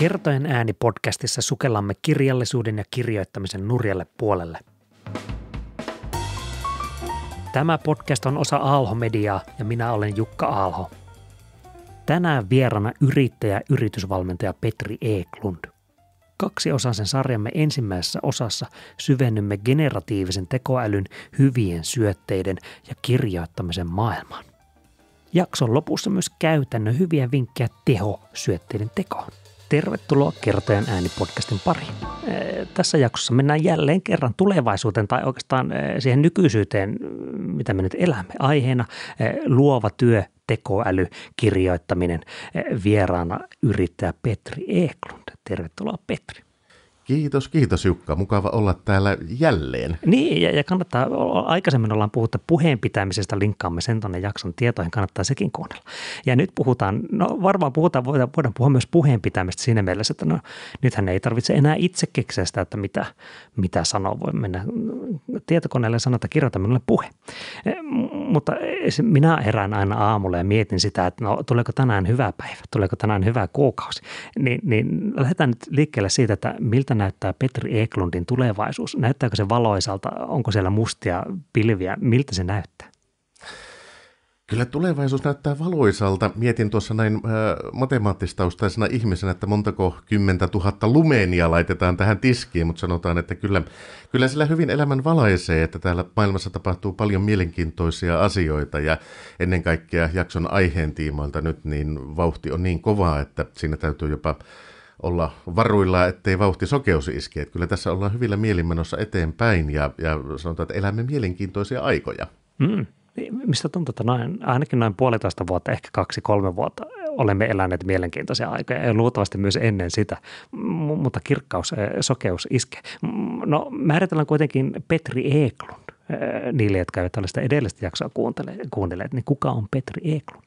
Kertojen ääni podcastissa sukellamme kirjallisuuden ja kirjoittamisen nurjalle puolelle. Tämä podcast on osa Aalho-mediaa ja minä olen Jukka Aalho. Tänään vierana yrittäjä ja yritysvalmentaja Petri Eklund. Kaksi sen sarjamme ensimmäisessä osassa syvennymme generatiivisen tekoälyn, hyvien syötteiden ja kirjoittamisen maailmaan. Jakson lopussa myös käytännön hyviä vinkkejä teho syötteiden tekoon. Tervetuloa Kertojen äänipodcastin pariin. Tässä jaksossa mennään jälleen kerran tulevaisuuteen tai oikeastaan siihen nykyisyyteen, mitä me nyt elämme. Aiheena luova työ, tekoäly, kirjoittaminen. Vieraana yrittäjä Petri Eklund. Tervetuloa Petri. Kiitos, kiitos Jukka. Mukava olla täällä jälleen. Niin, ja, ja kannattaa, aikaisemmin ollaan puhuttu puheen pitämisestä, linkkaamme sen tuonne jakson tietoihin, kannattaa sekin kuunnella. Ja nyt puhutaan, no varmaan puhutaan, voidaan, voidaan puhua myös puheen pitämisestä siinä mielessä, että no nythän ei tarvitse enää itse keksiä sitä, että mitä, mitä sanoa. Voi mennä tietokoneelle ja sanoa, että kirjoita minulle puhe mutta minä herään aina aamulla ja mietin sitä, että no tuleeko tänään hyvä päivä, tuleeko tänään hyvä kuukausi. Niin, niin lähdetään nyt liikkeelle siitä, että miltä näyttää Petri Eklundin tulevaisuus. Näyttääkö se valoisalta, onko siellä mustia pilviä, miltä se näyttää? Kyllä tulevaisuus näyttää valoisalta. Mietin tuossa näin äh, matemaattistaustaisena ihmisenä, että montako kymmentä tuhatta lumenia laitetaan tähän tiskiin, mutta sanotaan, että kyllä kyllä sillä hyvin elämän valaisee, että täällä maailmassa tapahtuu paljon mielenkiintoisia asioita ja ennen kaikkea jakson aiheen tiimoilta nyt niin vauhti on niin kovaa, että siinä täytyy jopa olla varuilla, ettei vauhti sokeus iske. Että kyllä tässä ollaan hyvillä mielimenossa eteenpäin ja, ja sanotaan, että elämme mielenkiintoisia aikoja. Mm. Niin, mistä tuntuu, että noin, ainakin noin puolitoista vuotta, ehkä kaksi-kolme vuotta olemme eläneet mielenkiintoisia aikoja ja luultavasti myös ennen sitä, mutta kirkkaus, eh, sokeus iskee. No määritellään kuitenkin Petri Eklund eh, niille, jotka eivät ole sitä edellistä jaksoa kuunteleet, niin kuka on Petri Eklund?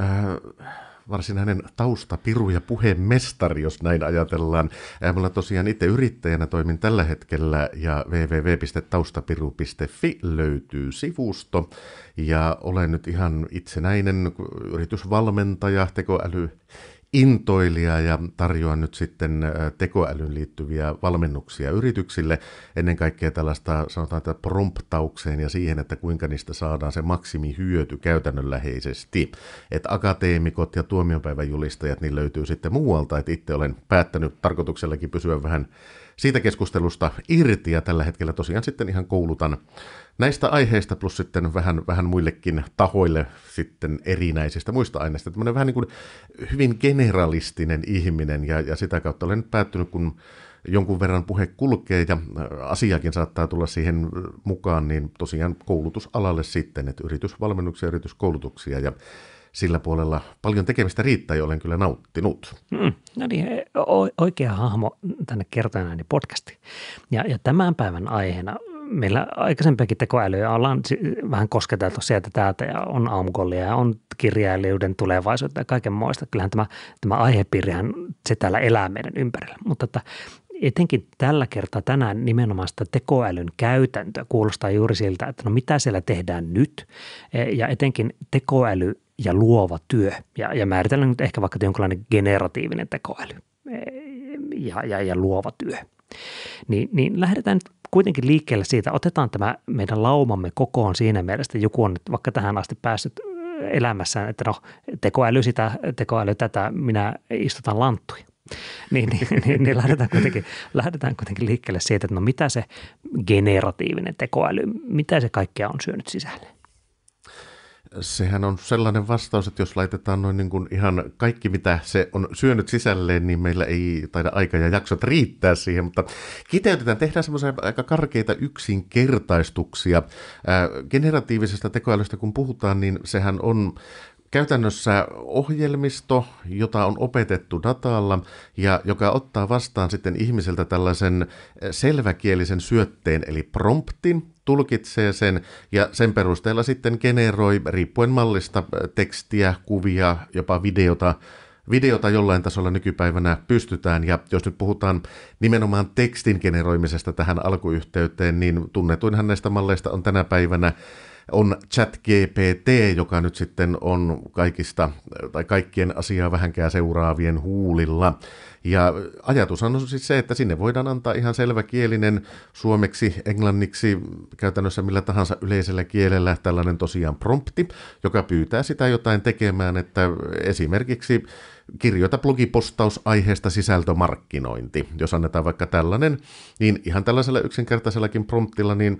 Äh varsinainen taustapiru ja puhemestari, jos näin ajatellaan. Mulla tosiaan itse yrittäjänä toimin tällä hetkellä ja www.taustapiru.fi löytyy sivusto. Ja olen nyt ihan itsenäinen yritysvalmentaja, tekoäly intoilija ja tarjoan nyt sitten tekoälyn liittyviä valmennuksia yrityksille. Ennen kaikkea tällaista sanotaan että promptaukseen ja siihen, että kuinka niistä saadaan se maksimi hyöty käytännönläheisesti. Että akateemikot ja tuomionpäivän julistajat, niin löytyy sitten muualta. Että itse olen päättänyt tarkoituksellakin pysyä vähän siitä keskustelusta irti ja tällä hetkellä tosiaan sitten ihan koulutan näistä aiheista plus sitten vähän, vähän muillekin tahoille sitten erinäisistä muista aineista. Tämmöinen vähän niin kuin hyvin generalistinen ihminen ja, ja sitä kautta olen päättynyt, kun jonkun verran puhe kulkee ja äh, asiakin saattaa tulla siihen mukaan, niin tosiaan koulutusalalle sitten, että yritysvalmennuksia, yrityskoulutuksia ja sillä puolella paljon tekemistä riittää ja olen kyllä nauttinut. Hmm, no niin, oikea hahmo tänne niin podcasti. Ja, ja tämän päivän aiheena meillä aikaisempiakin tekoälyjä ollaan vähän kosketeltu sieltä täältä ja on aamukollia ja on kirjailijuuden tulevaisuutta ja kaiken muista. Kyllähän tämä, tämä aihepiirihän se täällä elää meidän ympärillä, mutta että etenkin tällä kertaa tänään nimenomaan sitä tekoälyn käytäntöä kuulostaa juuri siltä, että no mitä siellä tehdään nyt e, ja etenkin tekoäly ja luova työ ja, ja määritellään nyt ehkä vaikka jonkinlainen generatiivinen tekoäly e, ja, ja, ja luova työ. Niin, niin lähdetään nyt kuitenkin liikkeelle siitä, otetaan tämä meidän laumamme kokoon siinä mielessä, että joku on nyt vaikka tähän asti päässyt elämässään, että no tekoäly sitä, tekoäly tätä, minä istutan lanttuja. niin, niin, niin, niin lähdetään, kuitenkin, lähdetään kuitenkin liikkeelle siitä, että no mitä se generatiivinen tekoäly, mitä se kaikkea on syönyt sisälle. Sehän on sellainen vastaus, että jos laitetaan noin niin kuin ihan kaikki, mitä se on syönyt sisälleen, niin meillä ei taida aika ja jaksot riittää siihen, mutta kiteytetään, tehdään semmoisia aika karkeita yksinkertaistuksia. Generatiivisesta tekoälystä kun puhutaan, niin sehän on käytännössä ohjelmisto, jota on opetettu datalla ja joka ottaa vastaan sitten ihmiseltä tällaisen selväkielisen syötteen eli promptin, tulkitsee sen ja sen perusteella sitten generoi riippuen mallista tekstiä, kuvia, jopa videota, videota jollain tasolla nykypäivänä pystytään. Ja jos nyt puhutaan nimenomaan tekstin generoimisesta tähän alkuyhteyteen, niin tunnetuinhan näistä malleista on tänä päivänä on ChatGPT, joka nyt sitten on kaikista tai kaikkien asiaa vähänkään seuraavien huulilla. Ja ajatus on siis se, että sinne voidaan antaa ihan selvä kielinen suomeksi, englanniksi, käytännössä millä tahansa yleisellä kielellä tällainen tosiaan prompti, joka pyytää sitä jotain tekemään, että esimerkiksi kirjoita blogipostaus aiheesta sisältömarkkinointi. Jos annetaan vaikka tällainen, niin ihan tällaisella yksinkertaisellakin promptilla, niin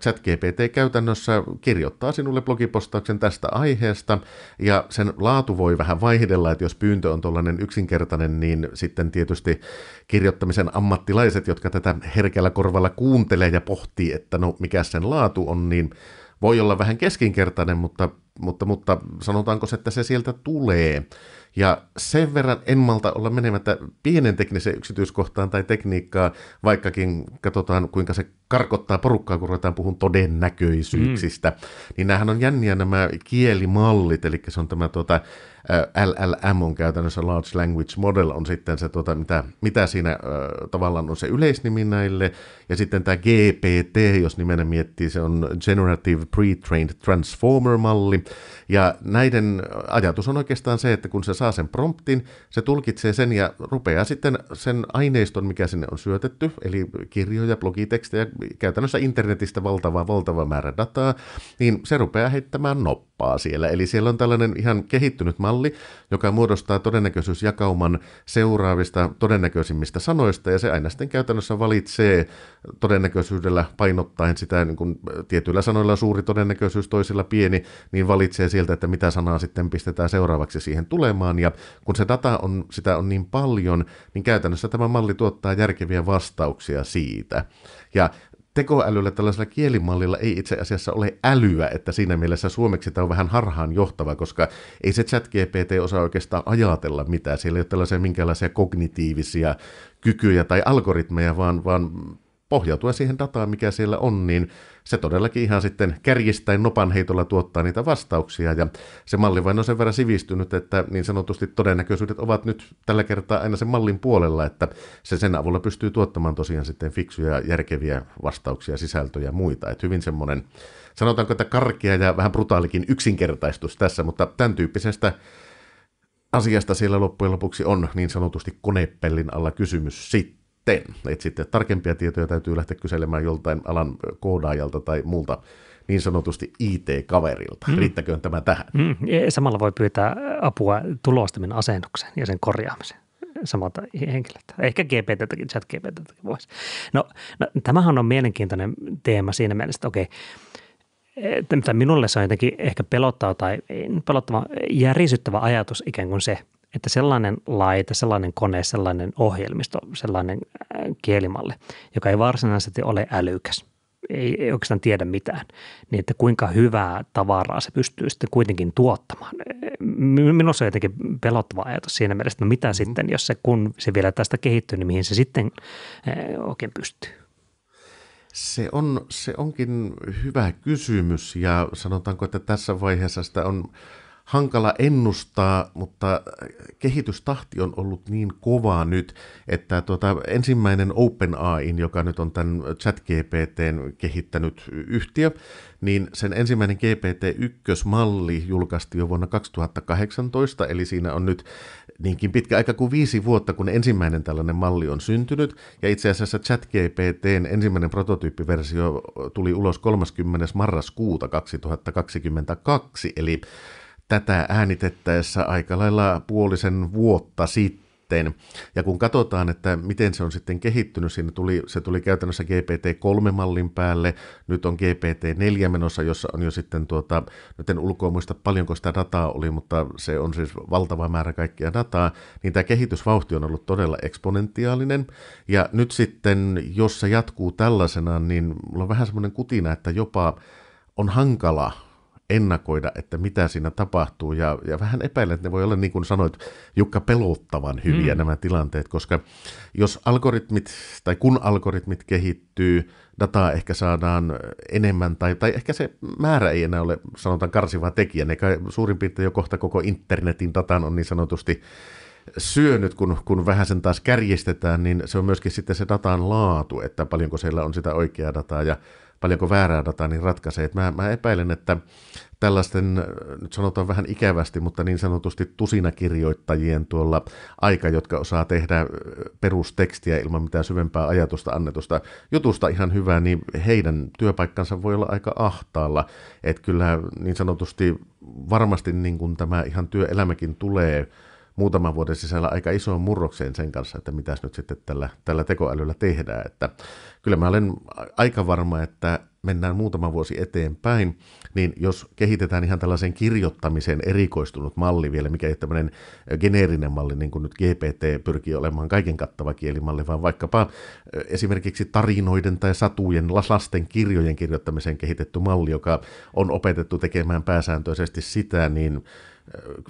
ChatGPT käytännössä kirjoittaa sinulle blogipostauksen tästä aiheesta, ja sen laatu voi vähän vaihdella, että jos pyyntö on tuollainen yksinkertainen, niin sitten tietysti kirjoittamisen ammattilaiset, jotka tätä herkällä korvalla kuuntelee ja pohtii, että no mikä sen laatu on, niin voi olla vähän keskinkertainen, mutta, mutta, mutta sanotaanko, että se sieltä tulee. Ja sen verran en malta olla menemättä pienen tekniseen yksityiskohtaan tai tekniikkaan, vaikkakin katsotaan kuinka se karkottaa porukkaa, kun ruvetaan puhun todennäköisyyksistä. Mm. Niin näähän on jänniä nämä kielimallit, eli se on tämä tuota, LLM on käytännössä Large Language Model on sitten se, tuota, mitä, mitä siinä äh, tavallaan on se yleisnimi näille, ja sitten tämä GPT, jos nimenä miettii, se on Generative Pre-Trained Transformer-malli, ja näiden ajatus on oikeastaan se, että kun se saa sen promptin, se tulkitsee sen ja rupeaa sitten sen aineiston, mikä sinne on syötetty, eli kirjoja, blogitekstejä, käytännössä internetistä valtava, valtava määrä dataa, niin se rupeaa heittämään noppaa siellä. Eli siellä on tällainen ihan kehittynyt malli, malli, joka muodostaa todennäköisyysjakauman seuraavista todennäköisimmistä sanoista, ja se aina sitten käytännössä valitsee todennäköisyydellä painottaen sitä niin kuin tietyillä sanoilla suuri todennäköisyys, toisilla pieni, niin valitsee sieltä, että mitä sanaa sitten pistetään seuraavaksi siihen tulemaan, ja kun se data on, sitä on niin paljon, niin käytännössä tämä malli tuottaa järkeviä vastauksia siitä. Ja tekoälyllä tällaisella kielimallilla ei itse asiassa ole älyä, että siinä mielessä suomeksi tämä on vähän harhaan johtava, koska ei se chat GPT osaa oikeastaan ajatella mitään. Siellä ei ole tällaisia minkäänlaisia kognitiivisia kykyjä tai algoritmeja, vaan, vaan pohjautuen siihen dataan, mikä siellä on, niin se todellakin ihan sitten kärjistäen nopanheitolla tuottaa niitä vastauksia. Ja se malli vain on sen verran sivistynyt, että niin sanotusti todennäköisyydet ovat nyt tällä kertaa aina sen mallin puolella, että se sen avulla pystyy tuottamaan tosiaan sitten fiksuja, järkeviä vastauksia, sisältöjä ja muita. Että hyvin semmoinen, sanotaanko, että karkea ja vähän brutaalikin yksinkertaistus tässä, mutta tämän tyyppisestä asiasta siellä loppujen lopuksi on niin sanotusti konepellin alla kysymys sitten sitten. Et sitten tarkempia tietoja täytyy lähteä kyselemään joltain alan koodaajalta tai muulta niin sanotusti IT-kaverilta. Mm. Riittäköön tämä tähän? Mm. Samalla voi pyytää apua tulostimen asennukseen ja sen korjaamiseen samalta henkilöltä. Ehkä GPT, chat GPT voisi. No, no, tämähän on mielenkiintoinen teema siinä mielessä, että okei, että minulle se on jotenkin ehkä pelottava tai pelottava ja risyttävä ajatus ikään kuin se, että sellainen laite, sellainen kone, sellainen ohjelmisto, sellainen äh, kielimalli, joka ei varsinaisesti ole älykäs, ei, ei oikeastaan tiedä mitään, niin että kuinka hyvää tavaraa se pystyy sitten kuitenkin tuottamaan. Äh, minussa on jotenkin pelottava ajatus siinä mielessä, että no mitä mm-hmm. sitten, jos se kun se vielä tästä kehittyy, niin mihin se sitten äh, oikein pystyy? Se, on, se onkin hyvä kysymys ja sanotaanko, että tässä vaiheessa sitä on – hankala ennustaa, mutta kehitystahti on ollut niin kova nyt, että tuota, ensimmäinen OpenAI, joka nyt on tämän ChatGPTn kehittänyt yhtiö, niin sen ensimmäinen GPT-1-malli julkaistiin jo vuonna 2018, eli siinä on nyt niinkin pitkä aika kuin viisi vuotta, kun ensimmäinen tällainen malli on syntynyt, ja itse asiassa ChatGPTn ensimmäinen prototyyppiversio tuli ulos 30. marraskuuta 2022, eli tätä äänitettäessä aika lailla puolisen vuotta sitten Ja kun katsotaan, että miten se on sitten kehittynyt, siinä tuli, se tuli käytännössä GPT-3-mallin päälle, nyt on GPT-4 menossa, jossa on jo sitten tuota, nyt en ulkoa muista paljonko sitä dataa oli, mutta se on siis valtava määrä kaikkia dataa, niin tämä kehitysvauhti on ollut todella eksponentiaalinen. Ja nyt sitten, jos se jatkuu tällaisena, niin mulla on vähän semmoinen kutina, että jopa on hankala ennakoida, että mitä siinä tapahtuu. Ja, ja vähän epäilen, että ne voi olla, niin kuin sanoit, Jukka, pelottavan hyviä mm. nämä tilanteet, koska jos algoritmit, tai kun algoritmit kehittyy, dataa ehkä saadaan enemmän, tai, tai ehkä se määrä ei enää ole, sanotaan, karsiva tekijä. Ne kai suurin piirtein jo kohta koko internetin datan on niin sanotusti syönyt, kun, kun vähän sen taas kärjistetään, niin se on myöskin sitten se datan laatu, että paljonko siellä on sitä oikeaa dataa ja paljonko väärää dataa, niin ratkaisee. mä, mä epäilen, että tällaisten, äh, nyt sanotaan vähän ikävästi, mutta niin sanotusti tusinakirjoittajien tuolla aika, jotka osaa tehdä äh, perustekstiä ilman mitään syvempää ajatusta annetusta jutusta ihan hyvää, niin heidän työpaikkansa voi olla aika ahtaalla. Että kyllä niin sanotusti varmasti niin kuin tämä ihan työelämäkin tulee muutaman vuoden sisällä aika isoon murrokseen sen kanssa, että mitäs nyt sitten tällä, tällä tekoälyllä tehdään. Että kyllä mä olen aika varma, että mennään muutama vuosi eteenpäin, niin jos kehitetään ihan tällaisen kirjoittamiseen erikoistunut malli vielä, mikä ei ole tämmöinen geneerinen malli, niin kuin nyt GPT pyrkii olemaan kaiken kattava kielimalli, vaan vaikkapa esimerkiksi tarinoiden tai satujen, lasten kirjojen kirjoittamiseen kehitetty malli, joka on opetettu tekemään pääsääntöisesti sitä, niin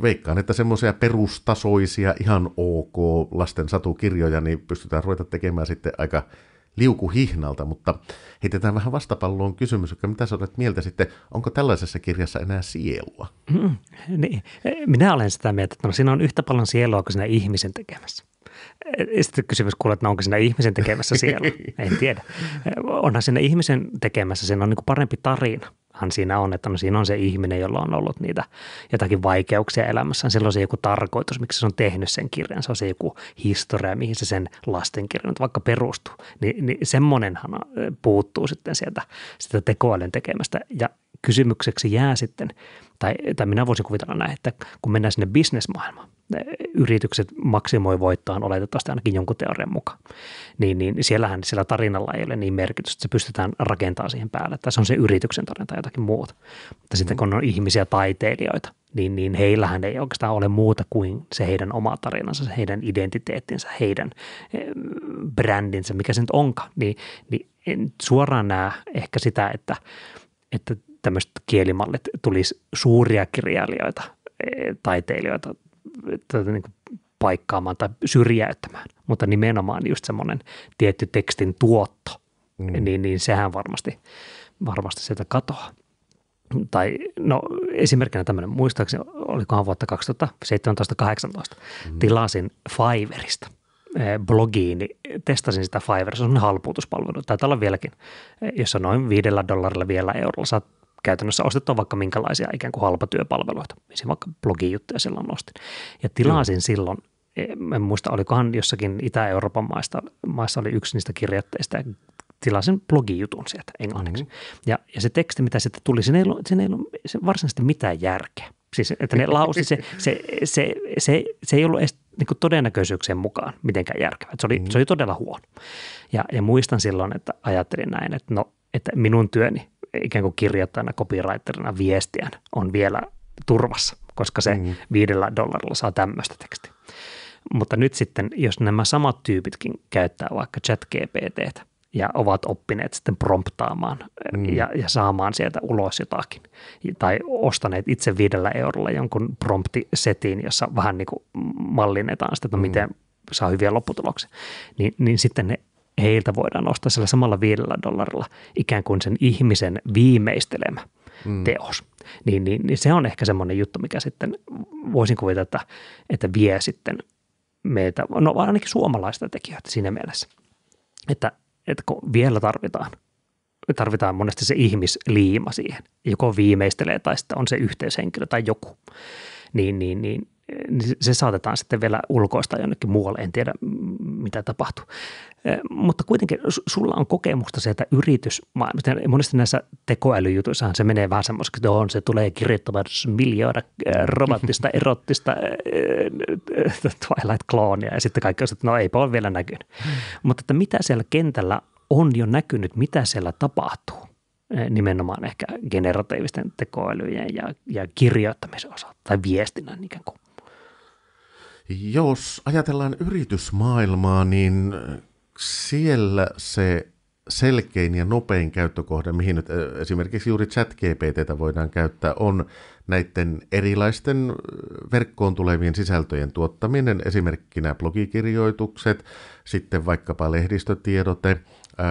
veikkaan, että semmoisia perustasoisia, ihan ok lasten satukirjoja, niin pystytään ruveta tekemään sitten aika liukuhihnalta, mutta heitetään vähän vastapalloon kysymys, että mitä sä olet mieltä sitten, onko tällaisessa kirjassa enää sielua? Mm, niin. Eh, minä olen sitä mieltä, että no, siinä on yhtä paljon sielua kuin siinä ihmisen tekemässä. Sitten kysymys kuuluu, että onko siinä ihmisen tekemässä siellä? en tiedä. Onhan siinä ihmisen tekemässä, sen on niin parempi tarina. Hän siinä on, että no siinä on se ihminen, jolla on ollut niitä jotakin vaikeuksia elämässään. on se joku tarkoitus, miksi se on tehnyt sen kirjan. Se on se joku historia, mihin se sen lastenkirjan vaikka perustuu. Niin, niin semmoinenhan äh, puuttuu sitten sieltä sitä tekoälyn tekemästä. Ja kysymykseksi jää sitten, tai, tai minä voisin kuvitella näin, että kun mennään sinne bisnesmaailmaan, yritykset maksimoi voittaan oletettavasti ainakin jonkun teorian mukaan, niin, niin siellähän sillä tarinalla ei ole niin merkitystä, että se pystytään rakentamaan siihen päälle, tai se on se yrityksen tarina tai jotakin muuta. Mutta sitten mm. kun on ihmisiä taiteilijoita, niin, niin heillähän ei oikeastaan ole muuta kuin se heidän oma tarinansa, se heidän identiteettinsä, heidän eh, brändinsä, mikä se nyt onkaan. Niin, niin en suoraan näe ehkä sitä, että, että tämmöiset kielimallit tulisi suuria kirjailijoita, eh, taiteilijoita tätä niin kuin paikkaamaan tai syrjäyttämään, mutta nimenomaan just semmoinen tietty tekstin tuotto, mm. Niin, niin, niin sehän varmasti, varmasti sieltä katoaa. Tai no esimerkkinä tämmöinen, muistaakseni olikohan vuotta 2017-2018, mm. tilasin Fiverista eh, blogiin, niin testasin sitä Fiverr, se on halpuutuspalvelu, taitaa olla vieläkin, eh, jossa noin viidellä dollarilla vielä eurolla saat käytännössä ostettua vaikka minkälaisia ikään kuin halpatyöpalveluita. Esimerkiksi vaikka juttuja silloin ostin. Ja tilasin mm. silloin, eh, en muista olikohan jossakin Itä-Euroopan maista, maissa oli yksi niistä kirjoitteista tilasin tilasin blogijutun sieltä englanniksi. Mm-hmm. Ja, ja se teksti, mitä sitten tuli, siinä ei ollut, siinä ei ollut varsinaisesti mitään järkeä. Siis, että ne lausi, se, se, se, se, se ei ollut edes niin kuin todennäköisyyksien mukaan mitenkään järkevä. Se oli, mm. se oli todella huono. Ja, ja muistan silloin, että ajattelin näin, että no, että minun työni ikään kuin kirjoittajana, copywriterina, viestiä on vielä turvassa, koska se mm. viidellä dollarilla saa tämmöistä tekstiä. Mutta nyt sitten, jos nämä samat tyypitkin käyttää vaikka chat GPTtä ja ovat oppineet sitten promptaamaan eh, mm. ja, ja saamaan sieltä ulos jotakin, tai ostaneet itse viidellä eurolla jonkun promptisetin, jossa vähän niin kuin mallinnetaan sitä, että no mm. miten saa hyviä lopputuloksia, niin, niin sitten ne heiltä voidaan ostaa sillä samalla viidellä dollarilla ikään kuin sen ihmisen viimeistelemä mm. teos. Niin, niin, niin se on ehkä semmoinen juttu, mikä sitten voisin kuvitella, että, että vie sitten meitä, no ainakin suomalaista tekijöitä siinä mielessä, että, että kun vielä tarvitaan tarvitaan monesti se ihmisliima siihen, joko viimeistelee tai sitten on se yhteyshenkilö tai joku, niin, niin, niin niin se saatetaan sitten vielä ulkoista jonnekin muualle, en tiedä mitä tapahtuu. Mutta kuitenkin sulla on kokemusta sieltä yritys, Monesti näissä tekoälyjutuissahan se menee vähän semmoisesti, että on, se tulee kirjoittamaan miljoona romanttista, erottista Twilight-kloonia ja sitten kaikki on, että no ei ole vielä näkynyt. Hmm. Mutta että mitä siellä kentällä on jo näkynyt, mitä siellä tapahtuu nimenomaan ehkä generatiivisten tekoälyjen ja, ja kirjoittamisen osalta tai viestinnän ikään kuin? Jos ajatellaan yritysmaailmaa, niin siellä se selkein ja nopein käyttökohde, mihin nyt esimerkiksi juuri ChatGPTtä voidaan käyttää, on näiden erilaisten verkkoon tulevien sisältöjen tuottaminen, esimerkkinä blogikirjoitukset, sitten vaikkapa lehdistötiedote –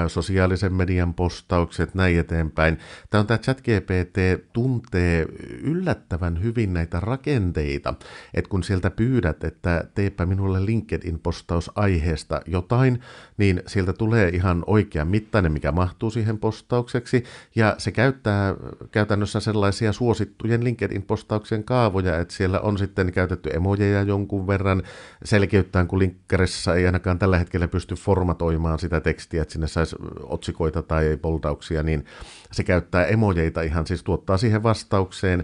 sosiaalisen median postaukset, näin eteenpäin. Tämä on tämä ChatGPT tuntee yllättävän hyvin näitä rakenteita, että kun sieltä pyydät, että teepä minulle LinkedIn-postaus aiheesta jotain, niin sieltä tulee ihan oikea mittainen, mikä mahtuu siihen postaukseksi, ja se käyttää käytännössä sellaisia suosittujen LinkedIn-postauksen kaavoja, että siellä on sitten käytetty emojeja jonkun verran, selkeyttään, kun linkkarissa ei ainakaan tällä hetkellä pysty formatoimaan sitä tekstiä, että sinne saisi otsikoita tai poltauksia, niin se käyttää emojeita ihan, siis tuottaa siihen vastaukseen,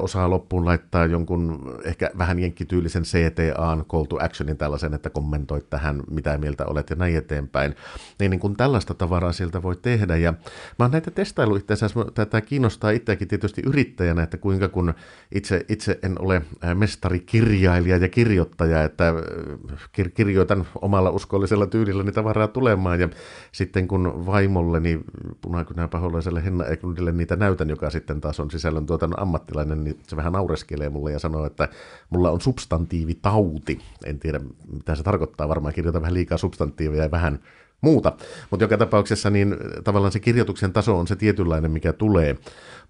osaa loppuun laittaa jonkun ehkä vähän jenkkityylisen CTA, call to actionin tällaisen, että kommentoi tähän, mitä mieltä olet ja näin eteenpäin. Niin, niin kuin tällaista tavaraa sieltä voi tehdä ja mä oon näitä testailu itse asiassa, tätä kiinnostaa itseäkin tietysti yrittäjänä, että kuinka kun itse, itse en ole mestarikirjailija ja kirjoittaja, että kir- kirjoitan omalla uskollisella tyylilläni tavaraa tulemaan ja sitten kun vaimolleni punakynä paholaiselle Henna Eklundille niitä näytän, joka sitten taas on sisällöntuotannon ammattilainen, niin se vähän naureskelee mulle ja sanoo, että mulla on substantiivitauti. En tiedä, mitä se tarkoittaa. Varmaan kirjoitan vähän liikaa substantiiveja ja vähän muuta. Mutta joka tapauksessa niin äh, tavallaan se kirjoituksen taso on se tietynlainen, mikä tulee.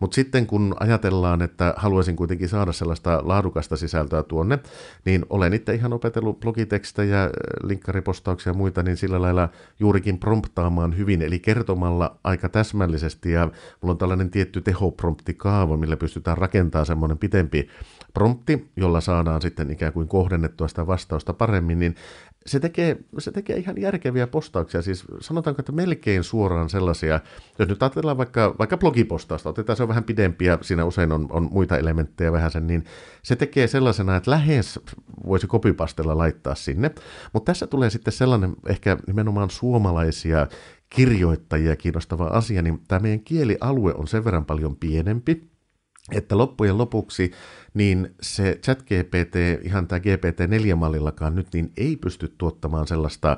Mutta sitten kun ajatellaan, että haluaisin kuitenkin saada sellaista laadukasta sisältöä tuonne, niin olen itse ihan opetellut blogitekstejä, äh, linkkaripostauksia ja muita, niin sillä lailla juurikin promptaamaan hyvin, eli kertomalla aika täsmällisesti. Ja mulla on tällainen tietty tehopromptikaava, millä pystytään rakentamaan semmoinen pitempi prompti, jolla saadaan sitten ikään kuin kohdennettua sitä vastausta paremmin, niin se tekee, se tekee ihan järkeviä postauksia, siis sanotaanko, että melkein suoraan sellaisia, jos nyt ajatellaan vaikka, vaikka blogipostausta, otetaan se on vähän pidempiä, siinä usein on, on muita elementtejä vähän sen, niin se tekee sellaisena, että lähes voisi kopipastella laittaa sinne, mutta tässä tulee sitten sellainen ehkä nimenomaan suomalaisia kirjoittajia kiinnostava asia, niin tämä meidän kielialue on sen verran paljon pienempi, että loppujen lopuksi niin se chat GPT, ihan tämä GPT-4-mallillakaan nyt, niin ei pysty tuottamaan sellaista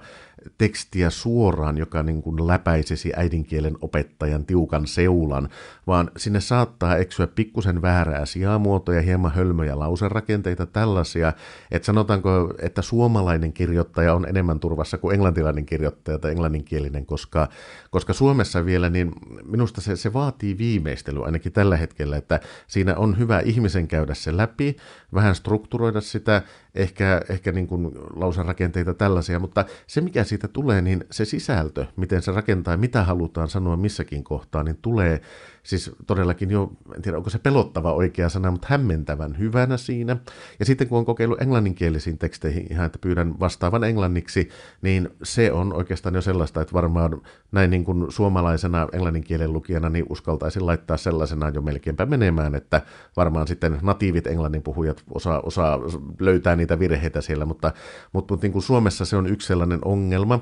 tekstiä suoraan, joka niin kuin läpäisisi äidinkielen opettajan tiukan seulan, vaan sinne saattaa eksyä pikkusen väärää sijamuotoja, hieman hölmöjä lauserakenteita, tällaisia, että sanotaanko, että suomalainen kirjoittaja on enemmän turvassa kuin englantilainen kirjoittaja tai englanninkielinen, koska, koska Suomessa vielä, niin minusta se, se vaatii viimeistely ainakin tällä hetkellä, että siinä on hyvä ihmisen käydä se läpi, vähän strukturoida sitä, ehkä, ehkä niin kuin lauserakenteita tällaisia, mutta se mikä siitä tulee, niin se sisältö, miten se rakentaa ja mitä halutaan sanoa missäkin kohtaa, niin tulee siis todellakin jo, en tiedä onko se pelottava oikea sana, mutta hämmentävän hyvänä siinä. Ja sitten kun on kokeillut englanninkielisiin teksteihin ihan, että pyydän vastaavan englanniksi, niin se on oikeastaan jo sellaista, että varmaan näin niin kuin suomalaisena englanninkielen lukijana niin uskaltaisin laittaa sellaisena jo melkeinpä menemään, että varmaan sitten natiivit englannin puhujat osaa, osaa löytää niitä virheitä siellä, mutta, mutta, mutta niin kuin Suomessa se on yksi sellainen ongelma,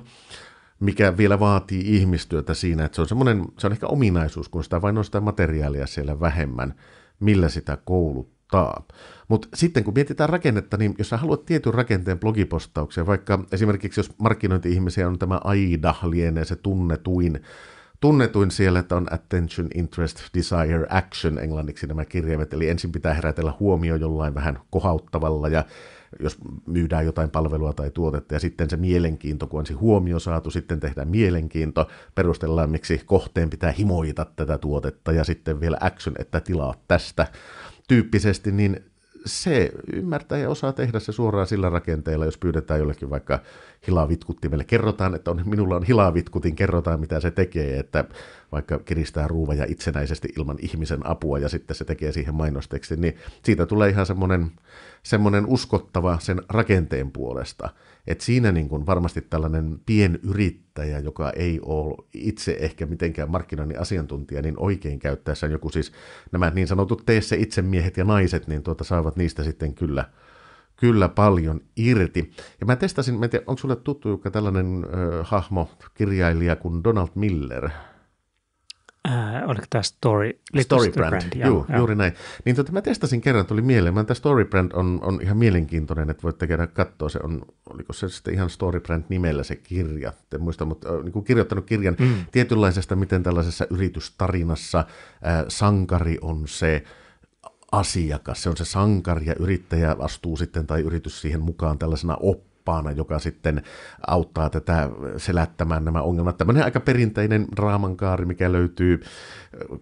mikä vielä vaatii ihmistyötä siinä, että se on semmoinen, se on ehkä ominaisuus, kun sitä vain on sitä materiaalia siellä vähemmän, millä sitä kouluttaa. Mutta sitten kun mietitään rakennetta, niin jos sä haluat tietyn rakenteen blogipostauksia, vaikka esimerkiksi jos markkinointi-ihmisiä on tämä AIDA, lienee se tunnetuin, tunnetuin siellä, että on attention, interest, desire, action englanniksi nämä kirjaimet, eli ensin pitää herätellä huomio jollain vähän kohauttavalla ja jos myydään jotain palvelua tai tuotetta, ja sitten se mielenkiinto, kun on se huomio saatu, sitten tehdään mielenkiinto, perustellaan, miksi kohteen pitää himoita tätä tuotetta, ja sitten vielä action, että tilaa tästä tyyppisesti, niin se ymmärtää ja osaa tehdä se suoraan sillä rakenteella, jos pyydetään jollekin vaikka hilavitkuttimelle. Kerrotaan, että on, minulla on hilavitkutin, kerrotaan mitä se tekee, että vaikka kiristää ruuvaja itsenäisesti ilman ihmisen apua ja sitten se tekee siihen mainostekstin, niin siitä tulee ihan semmoinen semmoinen uskottava sen rakenteen puolesta. että siinä niin kuin varmasti tällainen pienyrittäjä, joka ei ole itse ehkä mitenkään markkinoinnin asiantuntija, niin oikein käyttäessään joku siis nämä niin sanotut tee se itse miehet ja naiset, niin tuota saavat niistä sitten kyllä, kyllä paljon irti. Ja mä testasin, mä en tiedä, onko sulle tuttu Jukka, tällainen ö, hahmo, kirjailija kuin Donald Miller – Äh, oliko tämä Story, Story Brand? brand joo, Juu, joo. juuri näin. Niin tota, mä testasin kerran, tuli mieleen. Mä, tämä Story Brand on, on ihan mielenkiintoinen, että voitte käydä katsoa. Se on, oliko se sitten ihan Story Brand nimellä se kirja? En muista, mutta äh, niin kuin kirjoittanut kirjan mm. tietynlaisesta, miten tällaisessa yritystarinassa äh, sankari on se, asiakas, se on se sankari ja yrittäjä astuu sitten tai yritys siihen mukaan tällaisena oppilaana oppaana, joka sitten auttaa tätä selättämään nämä ongelmat. Tämmöinen aika perinteinen raamankaari, mikä löytyy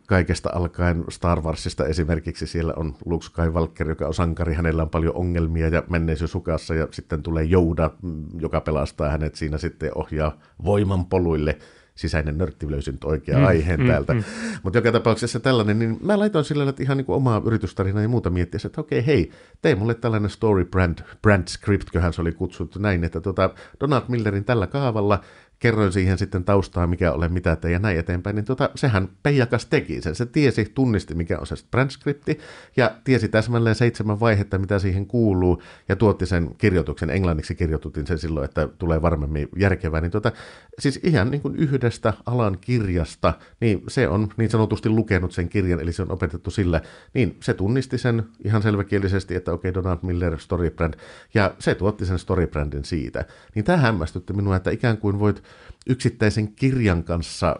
kaikesta alkaen Star Warsista esimerkiksi. Siellä on Luke Skywalker, joka on sankari, hänellä on paljon ongelmia ja menneisyys sukassa ja sitten tulee Jouda, mm, joka pelastaa hänet siinä sitten ohjaa voiman poluille sisäinen nörtti löysi nyt oikean mm, aiheen mm, täältä. Mm. Mutta joka tapauksessa tällainen, niin mä laitoin sillä että ihan niin kuin omaa yritystarinaa ja muuta miettiä, että okei, hei, tee mulle tällainen story brand, brand script, köhän se oli kutsuttu näin, että tota, Donald Millerin tällä kaavalla – kerroin siihen sitten taustaa, mikä olen mitä te ja näin eteenpäin, niin tota, sehän peijakas teki sen. Se tiesi, tunnisti, mikä on se transkripti, ja tiesi täsmälleen seitsemän vaihetta, mitä siihen kuuluu, ja tuotti sen kirjoituksen. Englanniksi kirjoitutin sen silloin, että tulee varmemmin järkevää. Niin tota, siis ihan niin kuin yhdestä alan kirjasta, niin se on niin sanotusti lukenut sen kirjan, eli se on opetettu sillä, niin se tunnisti sen ihan selväkielisesti, että okei, okay, Donald Miller, Storybrand, ja se tuotti sen Storybrandin siitä. Niin tämä hämmästytti minua, että ikään kuin voit yksittäisen kirjan kanssa,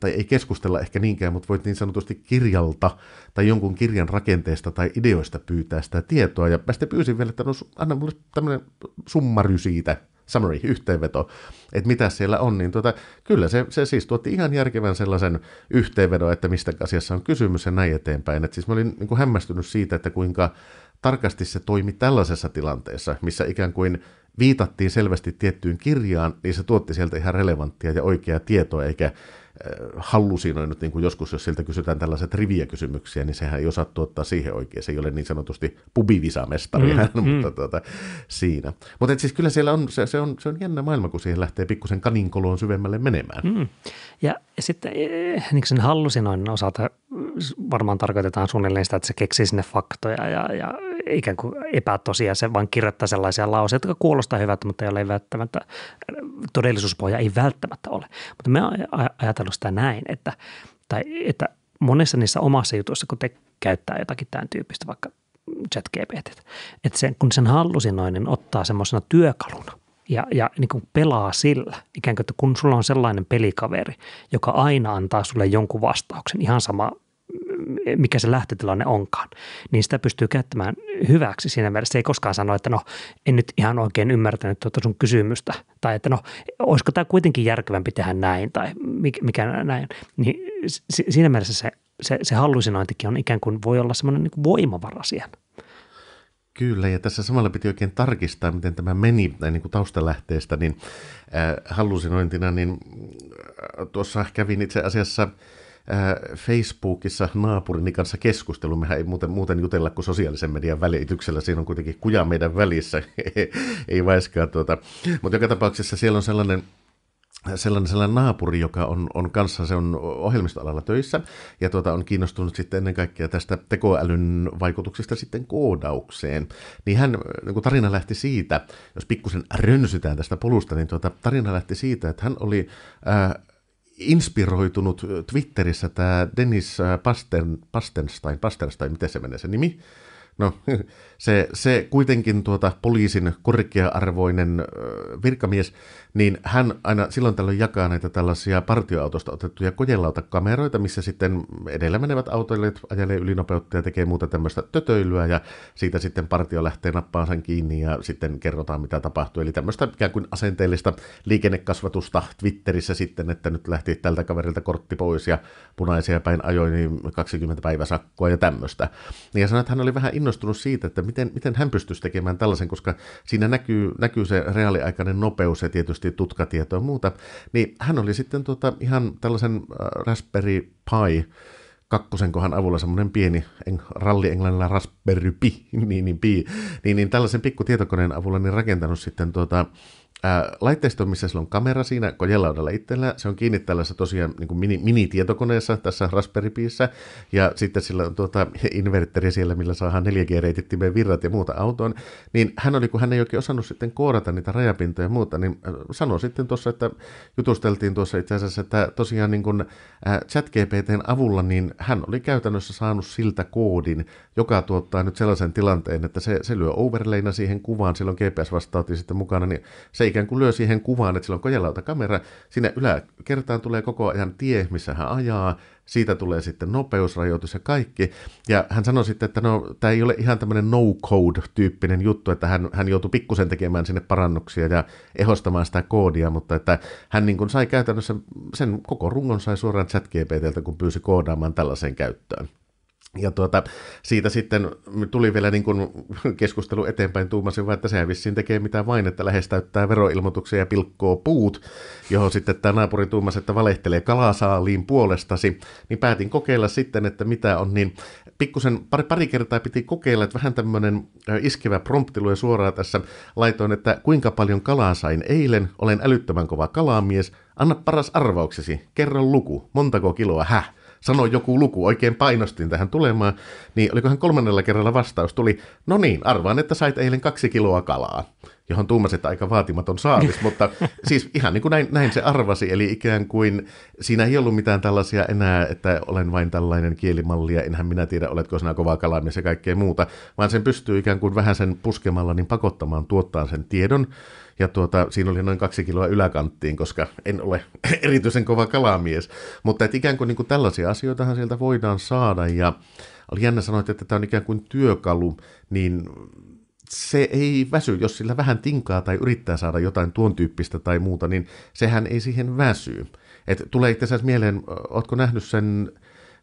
tai ei keskustella ehkä niinkään, mutta voit niin sanotusti kirjalta tai jonkun kirjan rakenteesta tai ideoista pyytää sitä tietoa. Ja mä sitten pyysin vielä, että no, anna mulle tämmöinen summary siitä, summary, yhteenveto, että mitä siellä on, niin tuota, kyllä se, se siis tuotti ihan järkevän sellaisen yhteenvedon, että mistä asiassa on kysymys ja näin eteenpäin. Et siis mä olin niin kuin hämmästynyt siitä, että kuinka tarkasti se toimi tällaisessa tilanteessa, missä ikään kuin viitattiin selvästi tiettyyn kirjaan, niin se tuotti sieltä ihan relevanttia ja oikeaa tietoa, eikä hallusinoinut, niin kuin joskus, jos siltä kysytään tällaiset riviä kysymyksiä, niin sehän ei osaa tuottaa siihen oikein. Se ei ole niin sanotusti pubivisamestari, mm, mm. mutta tuota, siinä. Mutta siis kyllä siellä on se, se on, se on jännä maailma, kun siihen lähtee pikkusen kaninkoloon syvemmälle menemään. Mm. Ja sitten eh, niin sen hallusinoinnin osalta mm, varmaan tarkoitetaan suunnilleen sitä, että se keksii sinne faktoja ja, ja ikään kuin se vaan kirjoittaa sellaisia lauseita, jotka kuulostaa hyvältä, mutta ei välttämättä, todellisuuspohja ei välttämättä ole. Mutta me ajatellut sitä näin, että, tai, että monessa niissä omassa jutuissa, kun te käyttää jotakin tämän tyyppistä, vaikka chat GPT, että sen, kun sen hallusinoinen ottaa semmoisena työkaluna – ja, ja niin kuin pelaa sillä. Ikään kuin, että kun sulla on sellainen pelikaveri, joka aina antaa sulle jonkun vastauksen, ihan sama mikä se lähtötilanne onkaan, niin sitä pystyy käyttämään hyväksi siinä mielessä. Se ei koskaan sano, että no en nyt ihan oikein ymmärtänyt tuota sun kysymystä tai että no olisiko tämä kuitenkin järkevämpi tehdä näin tai mikä näin. Niin siinä mielessä se, se, se hallusinointikin on ikään kuin voi olla semmoinen niin voimavara siihen. Kyllä, ja tässä samalla piti oikein tarkistaa, miten tämä meni niin kuin taustalähteestä, niin äh, hallusinointina, niin äh, tuossa kävin itse asiassa äh, Äh, Facebookissa naapurini kanssa keskustelu. Mehän ei muuten, muuten jutella kuin sosiaalisen median välityksellä. Siinä on kuitenkin kuja meidän välissä. ei vaiskaan tuota. Mutta joka tapauksessa siellä on sellainen sellainen, sellainen naapuri, joka on, on kanssa, se on ohjelmistoalalla töissä ja tuota, on kiinnostunut sitten ennen kaikkea tästä tekoälyn vaikutuksista sitten koodaukseen. Niin hän, niin kun tarina lähti siitä, jos pikkusen rönsytään tästä polusta, niin tuota, tarina lähti siitä, että hän oli... äh, inspiroitunut Twitterissä tämä Dennis Pasten, Pastenstein, Pastenstein, miten se menee se nimi? No, se, se kuitenkin tuota poliisin korkea-arvoinen virkamies, niin hän aina silloin tällöin jakaa näitä tällaisia partioautosta otettuja kojelautakameroita, missä sitten edellä menevät autoille ajelee ylinopeutta ja tekee muuta tämmöistä tötöilyä, ja siitä sitten partio lähtee nappaan sen kiinni ja sitten kerrotaan, mitä tapahtuu. Eli tämmöistä ikään kuin asenteellista liikennekasvatusta Twitterissä sitten, että nyt lähti tältä kaverilta kortti pois ja punaisia päin ajoi, niin 20 päivä sakkoa ja tämmöistä. Niin ja sanoi, että hän oli vähän innostunut siitä, että miten, miten hän pystyisi tekemään tällaisen, koska siinä näkyy, näkyy se reaaliaikainen nopeus ja tietysti tutkatieto ja muuta. Niin hän oli sitten tota, ihan tällaisen äh, Raspberry Pi kakkosen kohan avulla semmoinen pieni en, ralli englannilla Raspberry Pi, niin, niin, Pi, niin, niin tällaisen pikku tietokoneen avulla niin rakentanut sitten tuota, Ää, laitteisto, missä sillä on kamera siinä kojelaudalla itsellä, se on kiinni tällaisessa tosiaan niin kuin mini, minitietokoneessa tässä Raspberry Piissä, ja sitten sillä on tuota inverteri siellä, millä saadaan 4G-reitittimeen virrat ja muuta autoon, niin hän oli, kun hän ei oikein osannut sitten koodata niitä rajapintoja ja muuta, niin sanoi sitten tuossa, että jutusteltiin tuossa itse asiassa, että tosiaan niin kuin ChatGPTn avulla, niin hän oli käytännössä saanut siltä koodin, joka tuottaa nyt sellaisen tilanteen, että se, se lyö overlayna siihen kuvaan, silloin GPS vastaatiin sitten mukana, niin se ikään kuin lyö siihen kuvaan, että sillä on kojelauta Sinne yläkertaan tulee koko ajan tie, missä hän ajaa. Siitä tulee sitten nopeusrajoitus ja kaikki. Ja hän sanoi sitten, että no, tämä ei ole ihan tämmöinen no-code-tyyppinen juttu, että hän, hän joutui pikkusen tekemään sinne parannuksia ja ehostamaan sitä koodia, mutta että hän niin kuin sai käytännössä sen koko rungon sai suoraan chat kun pyysi koodaamaan tällaiseen käyttöön. Ja tuota, siitä sitten tuli vielä niin kuin keskustelu eteenpäin, tuumasin vaan, että sehän vissiin tekee mitä vain, että lähestäyttää veroilmoituksia ja pilkkoo puut, johon sitten tämä naapuri tuumasi, että valehtelee kalasaaliin puolestasi, niin päätin kokeilla sitten, että mitä on, niin pikkusen pari, pari kertaa piti kokeilla, että vähän tämmöinen iskevä prompti lue suoraan tässä, laitoin, että kuinka paljon kalaa sain eilen, olen älyttömän kova kalamies, anna paras arvauksesi, kerro luku, montako kiloa, häh? sanoi joku luku, oikein painostin tähän tulemaan, niin olikohan kolmannella kerralla vastaus tuli, no niin, arvaan, että sait eilen kaksi kiloa kalaa, johon tuumasit aika vaatimaton saalis, mutta siis ihan niin kuin näin, näin se arvasi, eli ikään kuin siinä ei ollut mitään tällaisia enää, että olen vain tällainen kielimalli ja enhän minä tiedä, oletko sinä kova kalamies ja kaikkea muuta, vaan sen pystyy ikään kuin vähän sen puskemalla niin pakottamaan tuottaa sen tiedon, ja tuota, siinä oli noin kaksi kiloa yläkanttiin, koska en ole erityisen kova kalamies. Mutta et ikään kuin, niin kuin tällaisia asioitahan sieltä voidaan saada, ja oli jännä sanoa, että tämä on ikään kuin työkalu, niin se ei väsy, jos sillä vähän tinkaa tai yrittää saada jotain tuon tyyppistä tai muuta, niin sehän ei siihen väsy. Et tulee itse asiassa mieleen, ootko nähnyt sen,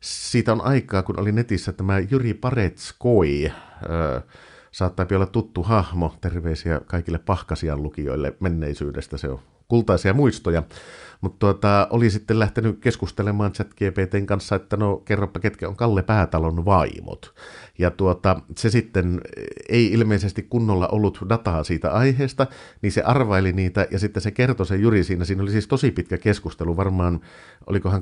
siitä on aikaa, kun oli netissä tämä Jyri Paretskoi, öö, saattaa olla tuttu hahmo. Terveisiä kaikille pahkasian lukijoille menneisyydestä. Se on kultaisia muistoja. Mutta tuota, oli sitten lähtenyt keskustelemaan GPTn kanssa, että no kerropa ketkä on Kalle Päätalon vaimot. Ja tuota, se sitten eh, ei ilmeisesti kunnolla ollut dataa siitä aiheesta, niin se arvaili niitä ja sitten se kertoi se Jyri siinä. Siinä oli siis tosi pitkä keskustelu, varmaan olikohan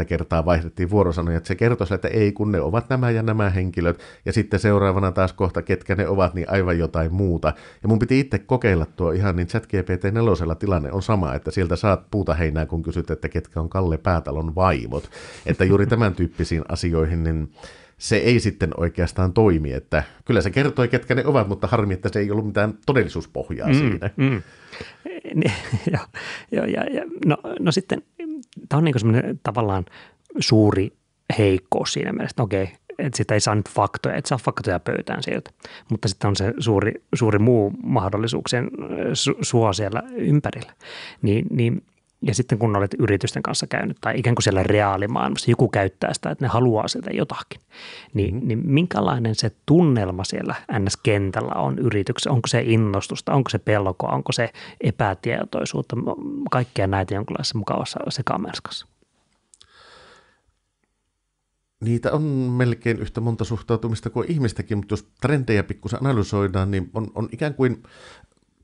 2-30 kertaa vaihdettiin vuorosanoja, että se kertoi että ei kun ne ovat nämä ja nämä henkilöt. Ja sitten seuraavana taas kohta, ketkä ne ovat, niin aivan jotain muuta. Ja mun piti itse kokeilla tuo ihan, niin GPT nelosella tilanne on sama, että sieltä saat puuta lähinnä, kun kysyt, että ketkä on Kalle Päätalon vaimot. Että juuri tämän tyyppisiin asioihin, niin se ei sitten oikeastaan toimi. Että kyllä se kertoi, ketkä ne ovat, mutta harmi, että se ei ollut mitään todellisuuspohjaa mm, siinä. Mm. ja, ja, ja, no, no sitten tämä on niin semmoinen tavallaan suuri heikkous siinä mielessä, että okei, että sitä ei saa nyt faktoja, että saa faktoja pöytään sieltä. Mutta sitten on se suuri, suuri muu mahdollisuuksien su- suo siellä ympärillä. Niin, niin ja sitten kun olet yritysten kanssa käynyt tai ikään kuin siellä reaalimaailmassa, joku käyttää sitä, että ne haluaa sieltä jotakin, niin, mm-hmm. niin minkälainen se tunnelma siellä NS-kentällä on yrityksessä? Onko se innostusta, onko se pelkoa, onko se epätietoisuutta, kaikkea näitä jonkinlaisessa mukavassa sekamerskassa? Niitä on melkein yhtä monta suhtautumista kuin ihmistäkin, mutta jos trendejä pikkusen analysoidaan, niin on, on ikään kuin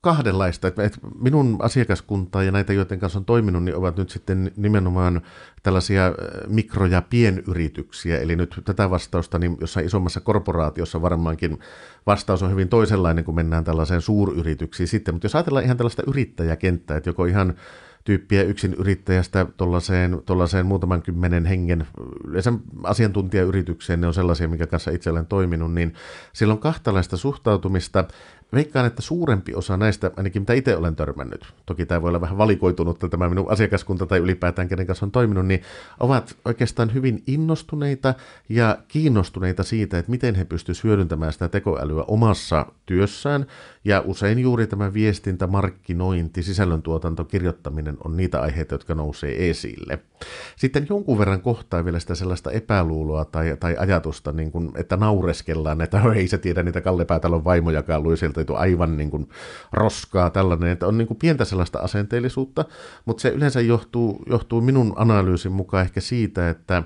kahdenlaista. Et, minun asiakaskuntaa ja näitä, joiden kanssa on toiminut, niin ovat nyt sitten nimenomaan tällaisia äh, mikro- ja pienyrityksiä. Eli nyt tätä vastausta, niin jossain isommassa korporaatiossa varmaankin vastaus on hyvin toisenlainen, kun mennään tällaiseen suuryrityksiin sitten. Mutta jos ajatellaan ihan tällaista yrittäjäkenttää, että joko ihan tyyppiä yksin yrittäjästä tuollaiseen, tuollaiseen muutaman kymmenen hengen yleensä asiantuntijayritykseen, ne on sellaisia, mikä kanssa itse olen toiminut, niin silloin on kahtalaista suhtautumista Veikkaan, että suurempi osa näistä, ainakin mitä itse olen törmännyt, toki tämä voi olla vähän valikoitunut, että tämä minun asiakaskunta tai ylipäätään kenen kanssa on toiminut, niin ovat oikeastaan hyvin innostuneita ja kiinnostuneita siitä, että miten he pystyisivät hyödyntämään sitä tekoälyä omassa työssään. Ja usein juuri tämä viestintä, markkinointi, sisällöntuotanto, kirjoittaminen on niitä aiheita, jotka nousee esille. Sitten jonkun verran kohtaa vielä sitä sellaista epäluuloa tai, tai ajatusta, niin kuin, että naureskellaan, että ei se tiedä niitä kallepäätalon Päätalon vaimojakaan luisilta suunniteltu aivan niin kuin roskaa tällainen, että on niin kuin pientä sellaista asenteellisuutta, mutta se yleensä johtuu, johtuu minun analyysin mukaan ehkä siitä, että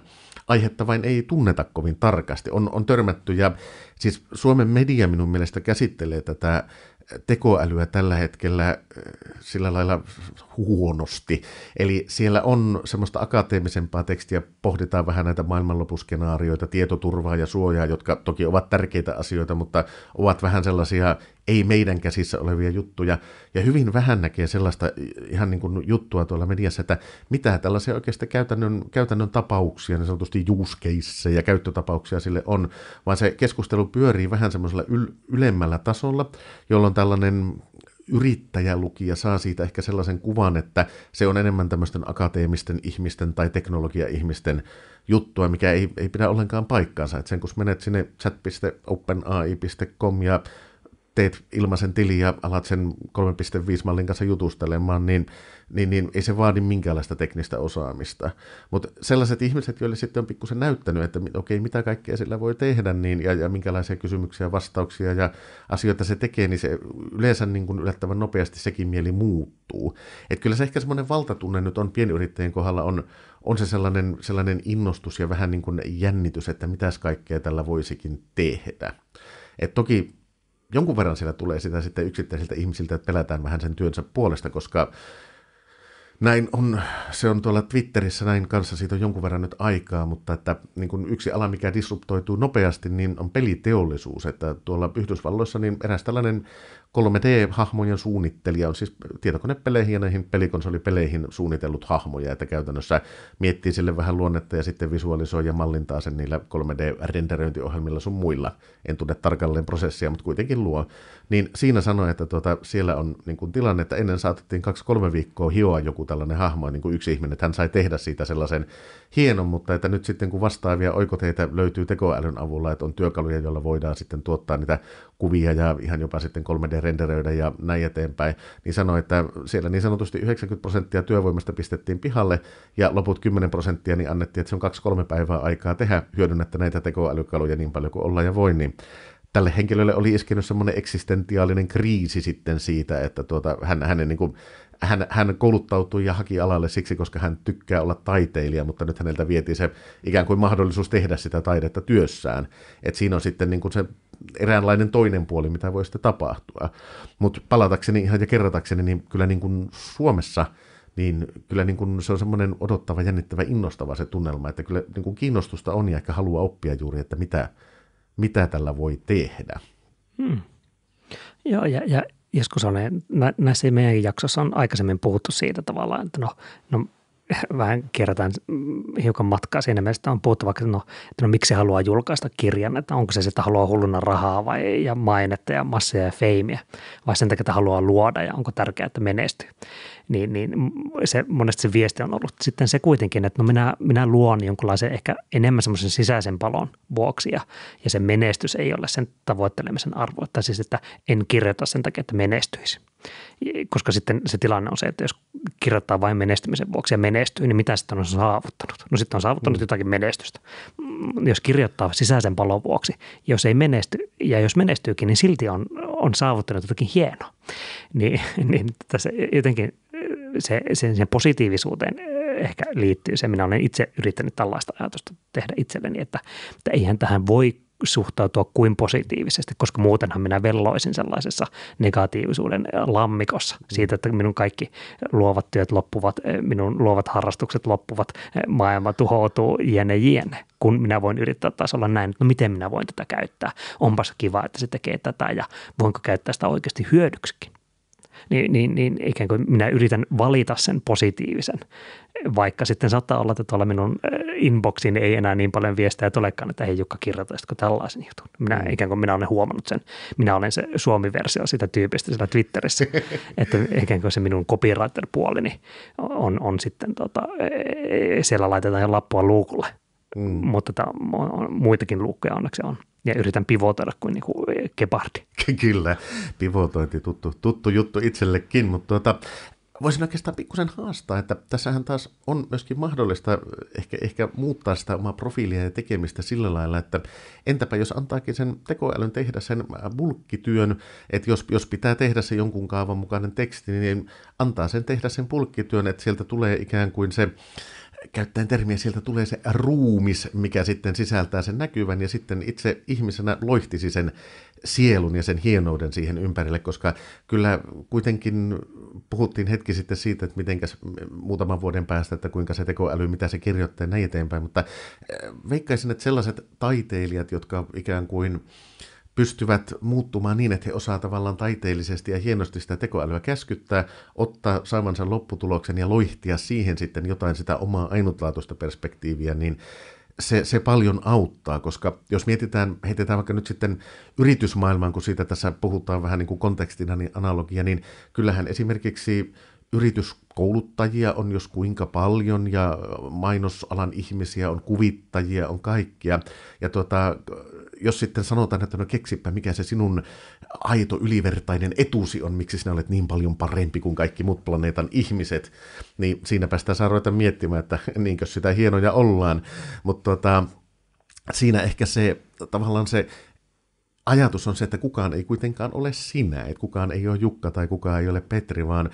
aihetta vain ei tunneta kovin tarkasti. On, on törmätty ja siis Suomen media minun mielestä käsittelee tätä tekoälyä tällä hetkellä äh, sillä lailla huonosti. Eli siellä on semmoista akateemisempaa tekstiä, pohditaan vähän näitä maailmanlopuskenaarioita, tietoturvaa ja suojaa, jotka toki ovat tärkeitä asioita, mutta ovat vähän sellaisia ei meidän käsissä olevia juttuja. Ja hyvin vähän näkee sellaista ihan niin kuin juttua tuolla mediassa, että mitä tällaisia oikeastaan käytännön, käytännön tapauksia, niin sanotusti use ja käyttötapauksia sille on, vaan se keskustelu pyörii vähän semmoisella yl- ylemmällä tasolla, jolloin tällainen yrittäjälukija saa siitä ehkä sellaisen kuvan, että se on enemmän tämmöisten akateemisten ihmisten tai teknologiaihmisten juttua, mikä ei, ei pidä ollenkaan paikkaansa. Et sen kun menet sinne chat.openai.com ja teet ilmaisen tilin ja alat sen 3.5 mallin kanssa jutustelemaan, niin, niin, niin ei se vaadi minkäänlaista teknistä osaamista. Mutta sellaiset ihmiset, joille sitten on pikkusen näyttänyt, että okei, okay, mitä kaikkea sillä voi tehdä niin, ja, ja minkälaisia kysymyksiä, vastauksia ja asioita se tekee, niin se yleensä niin kuin yllättävän nopeasti sekin mieli muuttuu. Et kyllä se ehkä semmoinen valtatunne nyt on pienyrittäjien kohdalla on, on se sellainen, sellainen innostus ja vähän niin kuin jännitys, että mitäs kaikkea tällä voisikin tehdä. Et toki jonkun verran siellä tulee sitä sitten yksittäisiltä ihmisiltä, että pelätään vähän sen työnsä puolesta, koska näin on, se on tuolla Twitterissä näin kanssa, siitä on jonkun verran nyt aikaa, mutta että niin kuin yksi ala, mikä disruptoituu nopeasti, niin on peliteollisuus, että tuolla Yhdysvalloissa niin eräs tällainen 3D-hahmojen suunnittelija on siis tietokonepeleihin ja näihin pelikonsolipeleihin suunnitellut hahmoja, että käytännössä miettii sille vähän luonnetta ja sitten visualisoi ja mallintaa sen niillä 3D-renderöintiohjelmilla sun muilla. En tunne tarkalleen prosessia, mutta kuitenkin luo. Niin siinä sanoi, että tuota, siellä on niin kuin tilanne, että ennen saatettiin kaksi-kolme viikkoa hioa joku tällainen hahmo, niin kuin yksi ihminen, että hän sai tehdä siitä sellaisen hienon, mutta että nyt sitten kun vastaavia oikoteita löytyy tekoälyn avulla, että on työkaluja, joilla voidaan sitten tuottaa niitä kuvia ja ihan jopa sitten 3D-renderöidä ja näin eteenpäin, niin sanoi, että siellä niin sanotusti 90 prosenttia työvoimasta pistettiin pihalle ja loput 10 prosenttia niin annettiin, että se on kaksi-kolme päivää aikaa tehdä hyödynnettä näitä tekoälykaluja niin paljon kuin ollaan ja voi, niin tälle henkilölle oli iskenyt semmoinen eksistentiaalinen kriisi sitten siitä, että tuota, hän, hänen niin kuin, hän, hän kouluttautui ja haki alalle siksi, koska hän tykkää olla taiteilija, mutta nyt häneltä vietiin se ikään kuin mahdollisuus tehdä sitä taidetta työssään. Et siinä on sitten niin kuin se eräänlainen toinen puoli, mitä voi sitten tapahtua. Mutta palatakseni ihan ja kerratakseni, niin kyllä niin kuin Suomessa niin kyllä niin kuin se on semmoinen odottava, jännittävä, innostava se tunnelma, että kyllä niin kuin kiinnostusta on ja ehkä haluaa oppia juuri, että mitä, mitä tällä voi tehdä. Hmm. Joo, ja, ja Esko nä näissä meidän jaksossa on aikaisemmin puhuttu siitä tavallaan, että no, no vähän kerrotaan mm, hiukan matkaa siinä mielessä, on puhuttu vaikka, no, että no, miksi haluaa julkaista kirjan, että onko se, että haluaa hulluna rahaa vai ja mainetta ja massia ja feimiä, vai sen takia, että haluaa luoda ja onko tärkeää, että menestyy niin, niin se, monesti se viesti on ollut sitten se kuitenkin, että no minä, minä luon jonkunlaisen ehkä enemmän semmoisen sisäisen palon vuoksi ja, ja se menestys ei ole sen tavoittelemisen arvo, että siis että en kirjoita sen takia, että menestyisi. Koska sitten se tilanne on se, että jos kirjoittaa vain menestymisen vuoksi ja menestyy, niin mitä sitten on saavuttanut? No sitten on saavuttanut mm. jotakin menestystä. Mm, jos kirjoittaa sisäisen palon vuoksi, jos ei menesty ja jos menestyykin, niin silti on, on saavuttanut jotakin hienoa. Niin, niin tässä jotenkin se, sen, sen positiivisuuteen eh, ehkä liittyy se. Minä olen itse yrittänyt tällaista ajatusta tehdä itselleni, että, että eihän tähän voi suhtautua kuin positiivisesti, koska muutenhan minä velloisin sellaisessa negatiivisuuden eh, lammikossa mm. siitä, että minun kaikki luovat työt loppuvat, eh, minun luovat harrastukset loppuvat, maailma tuhoutuu, jene jene, kun minä voin yrittää taas olla näin, että no miten minä voin tätä käyttää, onpas kiva, että se tekee tätä ja voinko käyttää sitä oikeasti hyödyksikin niin, niin, niin ikään kuin minä yritän valita sen positiivisen, vaikka sitten saattaa olla, että tuolla minun inboxiin ei enää niin paljon viestejä tulekaan, että hei Jukka, kirjoitaisitko tällaisen jutun. Minä mm. ikään kuin minä olen huomannut sen, minä olen se suomi-versio sitä tyypistä siellä Twitterissä, että ikään kuin se minun copywriter-puolini on, on sitten, tota, e, e, siellä laitetaan lappua luukulle, mm. mutta tämä on, muitakin luukkuja onneksi on ja yritän pivotoida kuin, niin kuin kepardi. Kyllä, pivotointi tuttu, tuttu juttu itsellekin, mutta tuota, voisin oikeastaan pikkusen haastaa, että tässähän taas on myöskin mahdollista ehkä, ehkä muuttaa sitä omaa profiilia ja tekemistä sillä lailla, että entäpä jos antaakin sen tekoälyn tehdä sen bulkkityön, että jos, jos pitää tehdä se jonkun kaavan mukainen teksti, niin antaa sen tehdä sen bulkkityön, että sieltä tulee ikään kuin se käyttäen termiä sieltä tulee se ruumis, mikä sitten sisältää sen näkyvän ja sitten itse ihmisenä loihtisi sen sielun ja sen hienouden siihen ympärille, koska kyllä kuitenkin puhuttiin hetki sitten siitä, että mitenkäs muutaman vuoden päästä, että kuinka se tekoäly, mitä se kirjoittaa ja näin eteenpäin, mutta eh, veikkaisin, että sellaiset taiteilijat, jotka ikään kuin äh, pystyvät muuttumaan niin, että he osaa tavallaan taiteellisesti ja hienosti sitä tekoälyä käskyttää, ottaa saamansa lopputuloksen ja loihtia siihen sitten jotain sitä omaa ainutlaatuista perspektiiviä, niin se, se paljon auttaa, koska jos mietitään, heitetään vaikka nyt sitten yritysmaailmaan, kun siitä tässä puhutaan vähän niin kuin kontekstina, niin analogia, niin kyllähän esimerkiksi yrityskouluttajia on jos kuinka paljon ja mainosalan ihmisiä on kuvittajia, on kaikkia. Ja tuota, jos sitten sanotaan, että no keksipä, mikä se sinun aito ylivertainen etusi on, miksi sinä olet niin paljon parempi kuin kaikki muut planeetan ihmiset, niin siinä päästään saa ruveta miettimään, että niinkö sitä hienoja ollaan. Mutta tota, siinä ehkä se tavallaan se ajatus on se, että kukaan ei kuitenkaan ole sinä, että kukaan ei ole Jukka tai kukaan ei ole Petri, vaan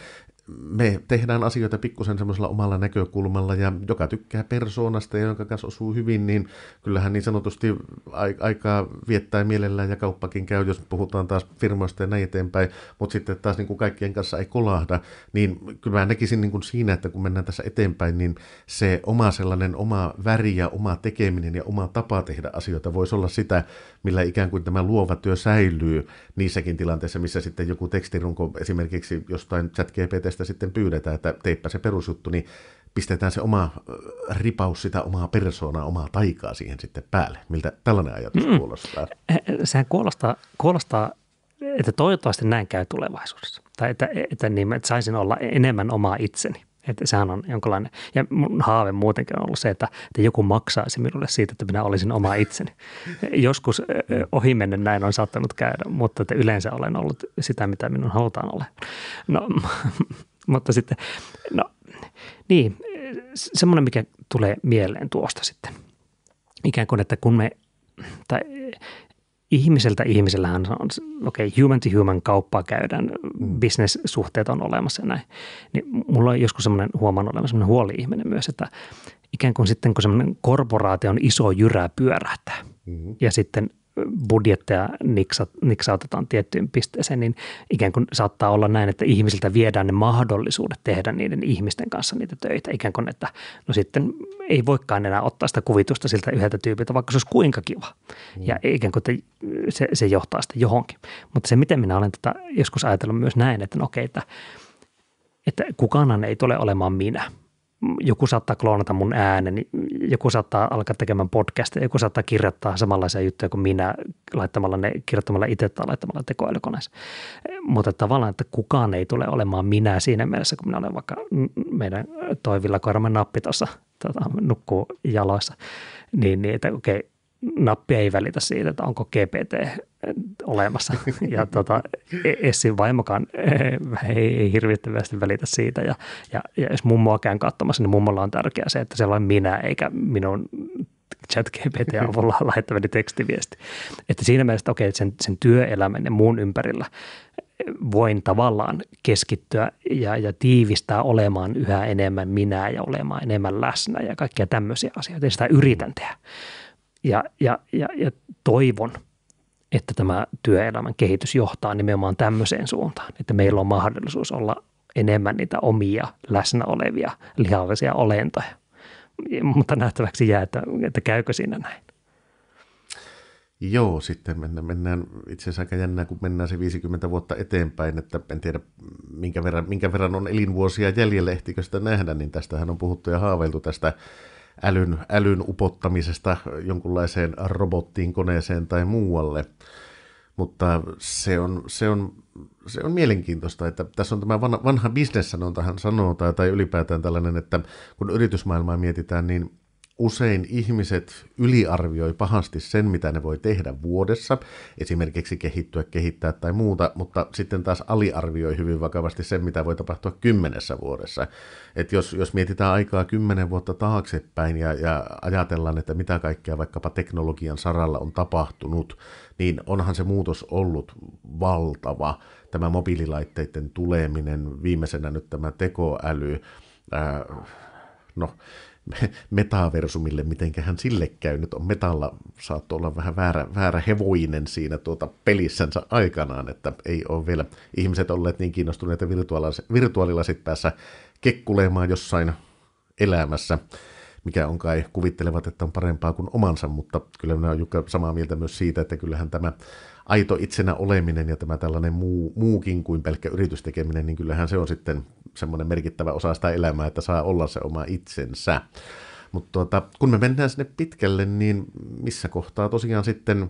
me tehdään asioita pikkusen semmoisella omalla näkökulmalla ja joka tykkää persoonasta ja jonka kanssa osuu hyvin, niin kyllähän niin sanotusti aikaa viettää mielellään ja kauppakin käy, jos puhutaan taas firmoista ja näin eteenpäin, mutta sitten taas niin kuin kaikkien kanssa ei kolahda, niin kyllä mä näkisin niin kuin siinä, että kun mennään tässä eteenpäin, niin se oma sellainen oma väri ja oma tekeminen ja oma tapa tehdä asioita voisi olla sitä, millä ikään kuin tämä luova työ säilyy niissäkin tilanteissa, missä sitten joku tekstirunko esimerkiksi jostain chat-GPTstä sitten pyydetään, että teippä se perusjuttu, niin pistetään se oma äh, ripaus sitä omaa persoonaa, omaa taikaa siihen sitten päälle. Miltä tällainen ajatus mm. kuulostaa? Eh, eh, sehän kuulostaa, kuulostaa, että toivottavasti näin käy tulevaisuudessa. Tai että, että, niin, että saisin olla enemmän omaa itseni. Että sehän on jonkinlainen, ja mun haave muutenkin on ollut se, että, että joku maksaisi minulle siitä, että minä olisin oma itseni. Joskus ohimennen näin on saattanut käydä, mutta että yleensä olen ollut sitä, mitä minun halutaan olla. No, mutta sitten, no niin, semmoinen, mikä tulee mieleen tuosta sitten. Ikään kuin, että kun me, tai ihmiseltä ihmisellähän on, okei, okay, human to human kauppaa käydään, mm. bisnessuhteet on olemassa ja näin. Niin mulla on joskus semmoinen huomaan olemassa semmoinen huoli-ihminen myös, että ikään kuin sitten kun semmoinen korporaation iso jyrä pyörähtää mm. ja sitten – budjetteja niksautetaan tiettyyn pisteeseen, niin ikään kuin saattaa olla näin, että ihmisiltä viedään ne mahdollisuudet tehdä niiden ihmisten kanssa niitä töitä. Ikään kuin, että no sitten ei voikaan enää ottaa sitä kuvitusta siltä yhdeltä tyypiltä, vaikka se olisi kuinka kiva. Niin. Ja ikään kuin, että se, se johtaa sitten johonkin. Mutta se, miten minä olen tätä joskus ajatellut myös näin, että no okei, että, että kukaan ei tule olemaan minä – joku saattaa kloonata mun ääneni, joku saattaa alkaa tekemään podcastia, joku saattaa kirjoittaa samanlaisia juttuja kuin minä laittamalla ne, kirjoittamalla itse tai laittamalla tekoälykoneessa. Mutta tavallaan, että kukaan ei tule olemaan minä siinä mielessä, kun minä olen vaikka meidän toivilla koiramme nappi tuossa tota, nukkuu jaloissa, niin, niin että okei, nappi ei välitä siitä, että onko GPT olemassa. Ja tuota, Essin vaimokan eh, ei, ei hirvittävästi välitä siitä. Ja, ja, ja jos mummoa käyn katsomassa, niin mummolla on tärkeää se, että siellä on minä eikä minun chat GPT-avulla lähettäväni tekstiviesti. Että siinä mielessä, että okei, sen, sen työelämän ja muun ympärillä voin tavallaan keskittyä ja, ja tiivistää olemaan yhä enemmän minä ja olemaan enemmän läsnä ja kaikkia tämmöisiä asioita. Ja sitä yritän tehdä ja, ja, ja, ja toivon, että tämä työelämän kehitys johtaa nimenomaan tämmöiseen suuntaan, että meillä on mahdollisuus olla enemmän niitä omia läsnä olevia lihallisia olentoja. Mutta nähtäväksi jää, että, että käykö siinä näin. Joo, sitten mennään, mennään itse asiassa aika jännää, kun mennään se 50 vuotta eteenpäin, että en tiedä minkä verran, minkä verran on elinvuosia jäljellä, ehtikö sitä nähdä, niin tästähän on puhuttu ja haaveiltu tästä älyn, älyn upottamisesta jonkunlaiseen robottiin, koneeseen tai muualle. Mutta se on, se on, se on mielenkiintoista, että tässä on tämä vanha, vanha bisnessanontahan sanoo, tai, tai ylipäätään tällainen, että kun yritysmaailmaa mietitään, niin usein ihmiset yliarvioi pahasti sen, mitä ne voi tehdä vuodessa, esimerkiksi kehittyä, kehittää tai muuta, mutta sitten taas aliarvioi hyvin vakavasti sen, mitä voi tapahtua kymmenessä vuodessa. Et jos, jos mietitään aikaa kymmenen vuotta taaksepäin ja, ja ajatellaan, että mitä kaikkea vaikkapa teknologian saralla on tapahtunut, niin onhan se muutos ollut valtava. Tämä mobiililaitteiden tuleminen, viimeisenä nyt tämä tekoäly, ää, no metaversumille, hän sille käy. Nyt on metalla saattoi olla vähän väärä, väärä hevoinen siinä tuota pelissänsä aikanaan, että ei ole vielä ihmiset olleet niin kiinnostuneita virtuaalilasit päässä kekkulemaan jossain elämässä, mikä on kai kuvittelevat, että on parempaa kuin omansa, mutta kyllä minä olen Jukka samaa mieltä myös siitä, että kyllähän tämä aito itsenä oleminen ja tämä tällainen muu, muukin kuin pelkkä yritystekeminen, niin kyllähän se on sitten semmoinen merkittävä osa sitä elämää, että saa olla se oma itsensä. Mutta tuota, kun me mennään sinne pitkälle, niin missä kohtaa tosiaan sitten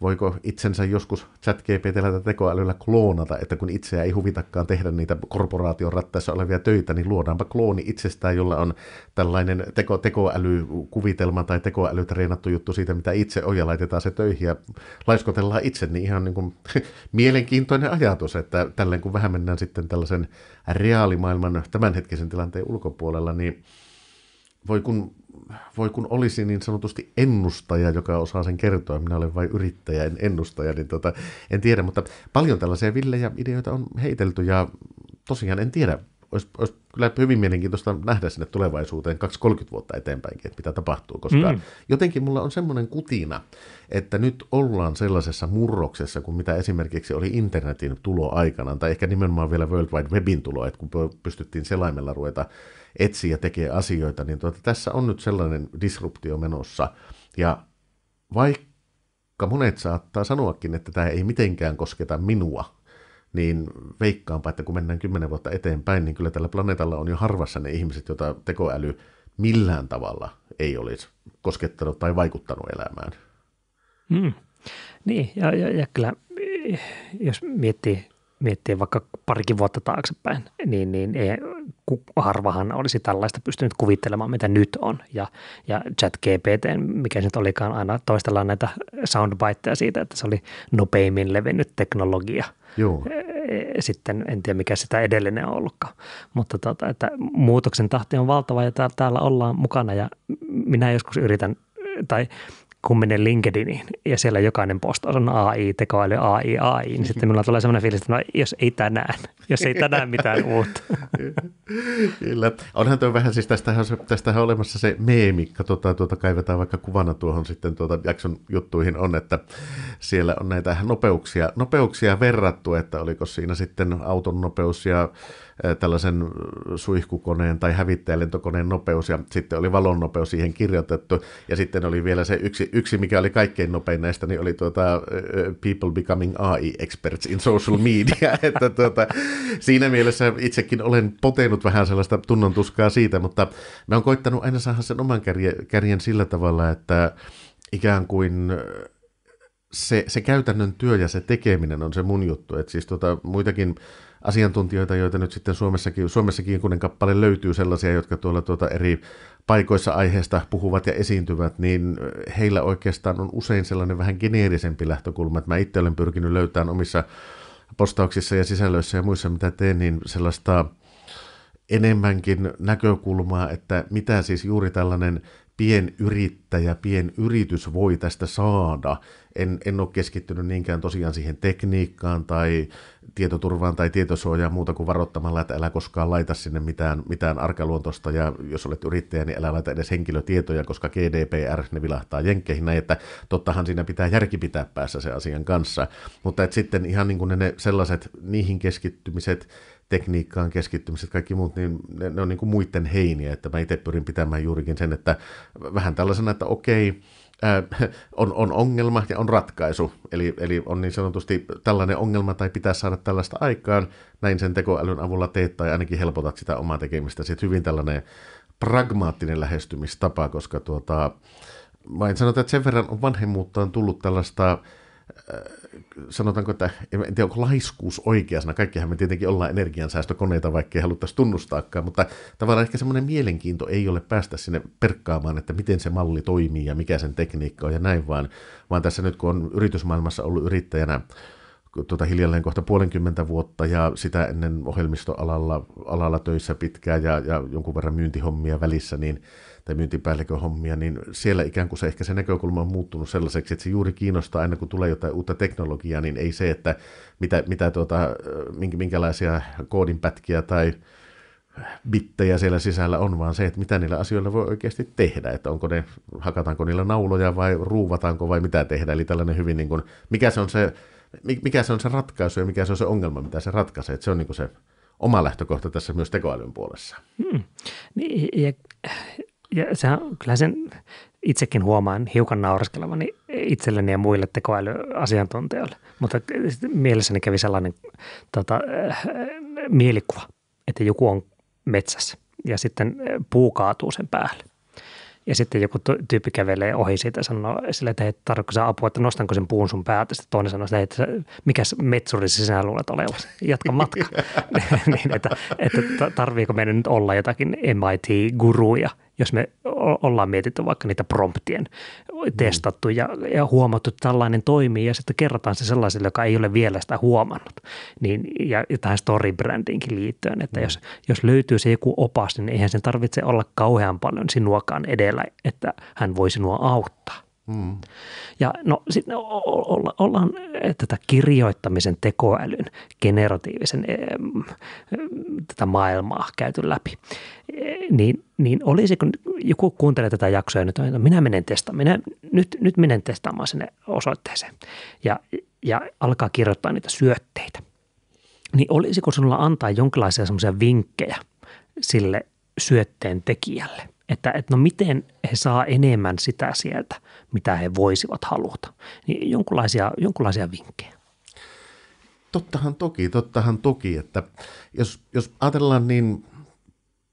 voiko itsensä joskus chat-GPTllä tai tekoälyllä kloonata, että kun itseä ei huvitakaan tehdä niitä korporaation rattaissa olevia töitä, niin luodaanpa klooni itsestään, jolla on tällainen teko, tekoälykuvitelma tai tekoäly treenattu juttu siitä, mitä itse on, ja laitetaan se töihin ja laiskotellaan itse, niin ihan niin kuin mielenkiintoinen ajatus, että tälleen kun vähän mennään sitten tällaisen reaalimaailman tämänhetkisen tilanteen ulkopuolella, niin voi kun voi kun olisi niin sanotusti ennustaja, joka osaa sen kertoa, minä olen vain yrittäjä, en ennustaja, niin tota, en tiedä, mutta paljon tällaisia villejä ideoita on heitelty ja tosiaan en tiedä, olisi, olisi kyllä hyvin mielenkiintoista nähdä sinne tulevaisuuteen 2-30 vuotta eteenpäinkin, että mitä tapahtuu, koska mm. jotenkin mulla on semmoinen kutina, että nyt ollaan sellaisessa murroksessa kuin mitä esimerkiksi oli internetin tulo aikanaan, tai ehkä nimenomaan vielä World Wide Webin tulo, että kun pystyttiin selaimella ruveta etsiä ja tekemään asioita, niin tuota, tässä on nyt sellainen disruptio menossa, ja vaikka monet saattaa sanoakin, että tämä ei mitenkään kosketa minua, niin veikkaanpa, että kun mennään kymmenen vuotta eteenpäin, niin kyllä tällä planeetalla on jo harvassa ne ihmiset, joita tekoäly millään tavalla ei olisi koskettanut tai vaikuttanut elämään. Mm. Niin, ja, ja, ja kyllä, eh, jos miettii miettii vaikka parikin vuotta taaksepäin, niin, niin ei, harvahan olisi tällaista pystynyt kuvittelemaan, mitä nyt on. Ja, ja chat GPT, mikä nyt olikaan, aina toistellaan näitä soundbiteja siitä, että se oli nopeimmin levinnyt teknologia. Joo. E, e, sitten en tiedä, mikä sitä edellinen on ollutkaan. Mutta tota, että muutoksen tahti on valtava ja täällä, täällä ollaan mukana ja minä joskus yritän, tai – kun menen LinkedIniin ja siellä jokainen postaus on AI, tekoäly, AI, AI, niin sitten minulla tulee sellainen fiilis, että no, jos ei tänään, jos ei tänään mitään uutta. Kyllä. Onhan tuo vähän, siis tästähän, tästä tästähän on olemassa se meemi, tuota, tuota, kaivetaan vaikka kuvana tuohon sitten tuota jakson juttuihin on, että siellä on näitä nopeuksia, nopeuksia verrattu, että oliko siinä sitten auton nopeus ja Eh, tällaisen suihkukoneen tai hävittäjälentokoneen nopeus ja sitten oli valon nopeus siihen kirjoitettu ja sitten oli vielä se yksi, yksi mikä oli kaikkein nopein näistä, niin oli tuota, eh, People Becoming AI Experts in Social Media, että tuota, siinä mielessä itsekin olen potenut vähän sellaista tunnon tuskaa siitä, mutta mä oon koittanut aina saada sen oman kärjen, kärjen sillä tavalla, että ikään kuin eh, se, se käytännön työ ja se tekeminen on se mun juttu. että siis tuota muitakin asiantuntijoita, joita nyt sitten Suomessakin, Suomessakin jokunen kappale löytyy sellaisia, jotka tuolla tuota eri paikoissa aiheesta puhuvat ja esiintyvät, niin eh, heillä oikeastaan on usein sellainen vähän geneerisempi lähtökulma, että mä itse olen pyrkinyt löytämään omissa postauksissa ja sisällöissä ja muissa, mitä teen, niin sellaista enemmänkin näkökulmaa, että mitä siis juuri tällainen pienyrittäjä, pienyritys voi tästä saada. En, en ole keskittynyt niinkään tosiaan siihen tekniikkaan tai tietoturvaan tai tietosuojaan muuta kuin varoittamalla, että älä koskaan laita sinne mitään, mitään arkaluontosta ja jos olet yrittäjä, niin älä laita edes henkilötietoja, koska GDPR ne vilahtaa jenkkeihin näin, että tottahan siinä pitää järki pitää päässä se asian kanssa. Mutta et sitten ihan niin kuin ne, ne sellaiset niihin keskittymiset, tekniikkaan keskittymiset, kaikki muut, niin ne, ne on niin kuin muiden heiniä, että mä itse pyrin pitämään juurikin sen, että vähän tällaisena, että okei, on, on ongelma ja on ratkaisu. Eli, eli on niin sanotusti tällainen ongelma tai pitää saada tällaista aikaan, näin sen tekoälyn avulla teet tai ainakin helpotat sitä omaa tekemistä. Sitten hyvin tällainen pragmaattinen lähestymistapa, koska tuota, mä en sanota, että sen verran on vanhemmuuttaan tullut tällaista äh, sanotaanko, että en tiedä onko laiskuus oikea sana, kaikkihan me tietenkin ollaan energiansäästökoneita, vaikka ei haluttaisi tunnustaakaan, mutta tavallaan ehkä semmoinen mielenkiinto ei ole päästä sinne perkkaamaan, että miten se malli toimii ja mikä sen tekniikka on ja näin vaan, vaan tässä nyt kun on yritysmaailmassa ollut yrittäjänä tuota, hiljalleen kohta puolenkymmentä vuotta ja sitä ennen ohjelmistoalalla alalla töissä pitkään ja, ja jonkun verran myyntihommia välissä, niin tai myyntipäällikön hommia, niin siellä ikään kuin se ehkä se näkökulma on muuttunut sellaiseksi, että se juuri kiinnostaa aina kun tulee jotain uutta teknologiaa, niin ei se, että mitä, mitä tuota, minkälaisia koodinpätkiä tai bittejä siellä sisällä on, vaan se, että mitä niillä asioilla voi oikeasti tehdä, että onko ne, hakataanko niillä nauloja vai ruuvataanko vai mitä tehdä, eli tällainen hyvin niin kuin, mikä se on se, mikä se on se ratkaisu ja mikä se on se ongelma, mitä se ratkaisee, että se on niin kuin se oma lähtökohta tässä myös tekoälyn puolessa. Hmm. Niin, ja ja sehän, kyllä sen itsekin huomaan hiukan nauraskelevani itselleni ja muille tekoälyasiantuntijoille, mutta mielessäni kävi sellainen tota, äh, mielikuva, että joku on metsässä ja sitten äh, puu kaatuu sen päälle. Ja sitten joku tyyppi kävelee ohi siitä ja sanoo sille, että hei, tarvitko sä apua, että nostanko sen puun sun päältä. Sitten toinen sanoo, että hei, mikä metsuri sinä luulet olevan, jatka matka. niin, että, että tarviiko meidän nyt olla jotakin MIT-guruja, jos me ollaan mietitty vaikka niitä promptien mm. testattu ja, ja huomattu, että tällainen toimii ja sitten kerrotaan se sellaiselle, joka ei ole vielä sitä huomannut. Niin, ja, ja tähän storybrändiinkin liittyen, että mm. jos, jos löytyy se joku opas, niin eihän sen tarvitse olla kauhean paljon sinuakaan edellä, että hän voi sinua auttaa. Mm. Ja no sitten olla, ollaan tätä kirjoittamisen tekoälyn, generatiivisen tätä maailmaa käyty läpi. E, niin, niin olisi, kun joku kuuntelee tätä jaksoa ja nyt, että minä menen testaamaan, minä nyt, nyt menen testaamaan sinne osoitteeseen ja, ja alkaa kirjoittaa niitä syötteitä. Niin olisiko sinulla antaa jonkinlaisia semmoisia vinkkejä sille syötteen tekijälle, että, että no miten he saa enemmän sitä sieltä, mitä he voisivat haluta. Niin jonkinlaisia, jonkinlaisia vinkkejä. Tottahan toki, tottahan toki, että jos, jos ajatellaan niin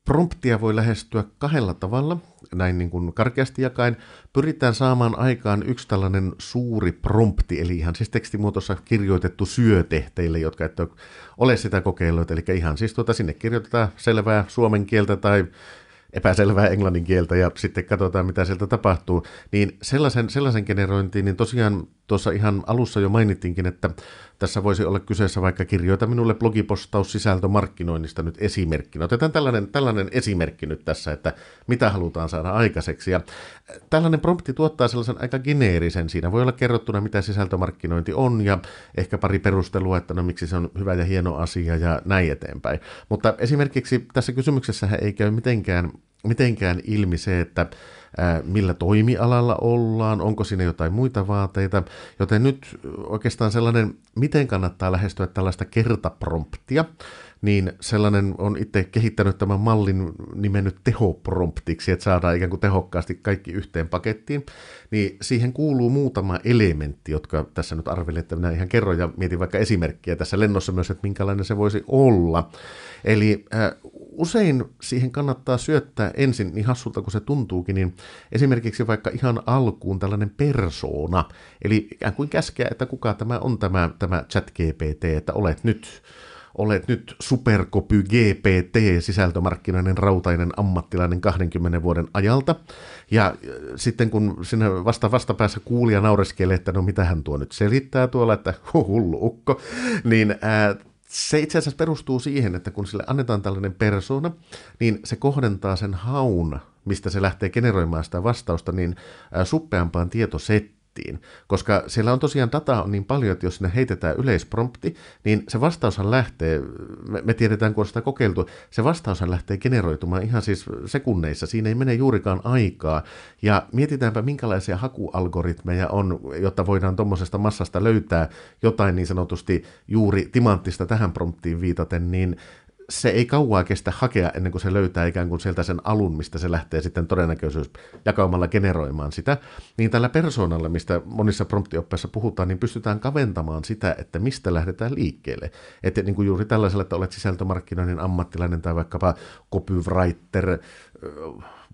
promptia voi lähestyä kahdella tavalla, näin niin kuin karkeasti jakaen. Pyritään saamaan aikaan yksi tällainen suuri prompti, eli ihan siis tekstimuotossa kirjoitettu syöte teille, jotka ette ole sitä kokeilleet, eli ihan siis tuota, sinne kirjoitetaan selvää suomen kieltä tai epäselvää englannin kieltä ja sitten katsotaan, mitä sieltä tapahtuu, niin sellaisen, sellaisen generointiin, niin tosiaan tuossa ihan alussa jo mainittiinkin, että tässä voisi olla kyseessä vaikka kirjoita minulle blogipostaus sisältömarkkinoinnista nyt esimerkkinä. Otetaan tällainen, tällainen esimerkki nyt tässä, että mitä halutaan saada aikaiseksi. Ja äh, tällainen prompti tuottaa sellaisen aika geneerisen. Siinä voi olla kerrottuna, mitä sisältömarkkinointi on ja ehkä pari perustelua, että no miksi se on hyvä ja hieno asia ja näin eteenpäin. Mutta esimerkiksi tässä kysymyksessä ei käy mitenkään mitenkään ilmi se, että millä toimialalla ollaan, onko siinä jotain muita vaateita. Joten nyt oikeastaan sellainen, miten kannattaa lähestyä tällaista kertapromptia, niin sellainen on itse kehittänyt tämän mallin nimennyt tehopromptiksi, että saadaan ikään kuin tehokkaasti kaikki yhteen pakettiin, niin siihen kuuluu muutama elementti, jotka tässä nyt arvelin, että minä ihan kerron ja mietin vaikka esimerkkiä tässä lennossa myös, että minkälainen se voisi olla. Eli usein siihen kannattaa syöttää ensin, niin hassulta kuin se tuntuukin, niin esimerkiksi vaikka ihan alkuun tällainen persoona, eli ikään kuin käskeä, että kuka tämä on tämä, tämä chat GPT, että olet nyt olet nyt superkopy GPT, sisältömarkkinoiden rautainen ammattilainen 20 vuoden ajalta. Ja äh, sitten kun sinä vasta vastapäässä kuulija naureskelee, että no mitä hän tuo nyt selittää tuolla, että hullu ukko, niin ää, äh, se itse asiassa perustuu siihen, että kun sille annetaan tällainen persona, niin se kohdentaa sen haun, mistä se lähtee generoimaan sitä vastausta, niin suppeampaan tietosettiin nettiin, koska siellä on tosiaan dataa on niin paljon, että jos sinne heitetään yleisprompti, niin se vastaushan lähtee, me, me tiedetään kun on sitä kokeiltu, se vastaushan lähtee generoitumaan ihan siis sekunneissa, siinä ei mene juurikaan aikaa, ja mietitäänpä minkälaisia hakualgoritmeja on, jotta voidaan tuommoisesta massasta löytää jotain niin sanotusti juuri timanttista tähän promptiin viitaten, niin se ei kauaa kestä hakea ennen kuin se löytää ikään kuin sieltä sen alun, mistä se lähtee sitten todennäköisyys jakaumalla generoimaan sitä, niin tällä persoonalla, mistä monissa promptioppeissa puhutaan, niin pystytään kaventamaan sitä, että mistä lähdetään liikkeelle. Että niin kuin juuri tällaisella, että olet sisältömarkkinoinnin ammattilainen tai vaikkapa copywriter,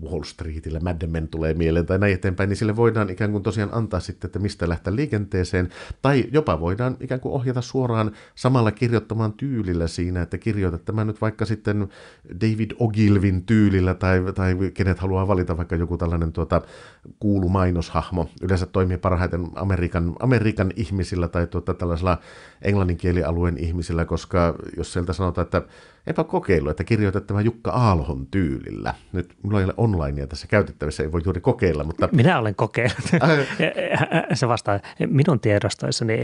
Wall Streetille, Mad Men tulee mieleen tai näin eteenpäin, niin sille voidaan ikään kuin tosiaan antaa sitten, että mistä lähtee liikenteeseen, tai jopa voidaan ikään kuin ohjata suoraan samalla kirjoittamaan tyylillä siinä, että kirjoitat tämä nyt vaikka sitten David Ogilvin tyylillä, tai, tai kenet haluaa valita vaikka joku tällainen tuota, kuulu mainoshahmo. Yleensä toimii parhaiten Amerikan, Amerikan ihmisillä tai tuota, tällaisella englanninkielialueen ihmisillä, koska jos sieltä sanotaan, että eipä kokeilu, että kirjoitat tämä Jukka Aalhon tyylillä. Nyt mulla ei ole onlinea tässä käytettävissä, ei voi juuri kokeilla, mutta... Minä olen kokeillut. Äh. Se vastaa, minun tiedostoissani,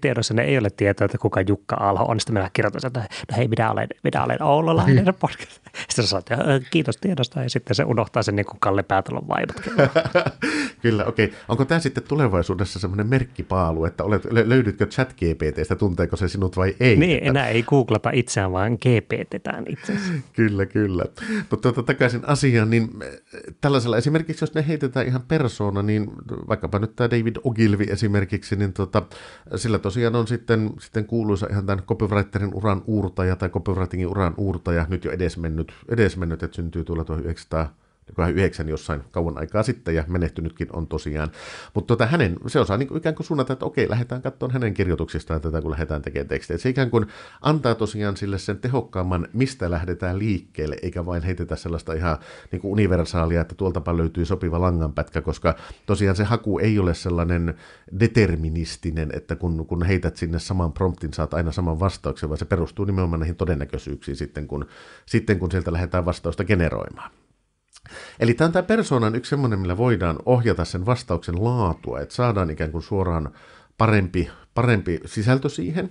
tiedostoissani ei ole tietoa, että kuka Jukka Aalho on. Sitten minä kirjoitan, että no hei, minä olen, minä olen Oulolainen podcast. sitten sä saat, kiitos tiedosta, ja sitten se unohtaa sen niin kuin Kalle Päätalon vaivat. Kyllä, okei. Okay. Onko tämä sitten tulevaisuudessa semmoinen merkkipaalu, että olet, löydytkö chat GPTstä, tunteeko se sinut vai ei? Niin, että... enää ei googlata itseään, vaan GPTtään itse kyllä, kyllä. Mutta tuota, takaisin asiaan, niin eh, tällaisella esimerkiksi, jos ne heitetään ihan persoona, niin vaikkapa nyt tämä David Ogilvi esimerkiksi, niin tuota, sillä tosiaan on sitten, sitten kuuluisa ihan tämän copywriterin uran uurtaja tai copywritingin uran uurtaja, nyt jo edes mennyt mennyt, edesmennyt, että syntyy tuolla 1900 jokohan yhdeksän jossain kauan aikaa sitten ja menehtynytkin on tosiaan. Mutta tota, hänen, se osaa niin kuin ikään kuin suunnata, että okei, lähdetään katsomaan hänen kirjoituksistaan tätä, kun lähdetään tekemään tekstejä. Se ikään kuin antaa tosiaan sille sen tehokkaamman, mistä lähdetään liikkeelle, eikä vain heitetä sellaista ihan niin kuin universaalia, että tuoltapa löytyy sopiva langanpätkä, koska tosiaan se haku ei ole sellainen deterministinen, että kun, kun heität sinne saman promptin, saat aina saman vastauksen, vaan se perustuu nimenomaan näihin todennäköisyyksiin sitten, kun, sitten kun sieltä lähdetään vastausta generoimaan. Eli tämä on tämä persoonan yksi semmoinen, millä voidaan ohjata sen vastauksen laatua, että saadaan ikään kuin suoraan parempi, parempi sisältö siihen,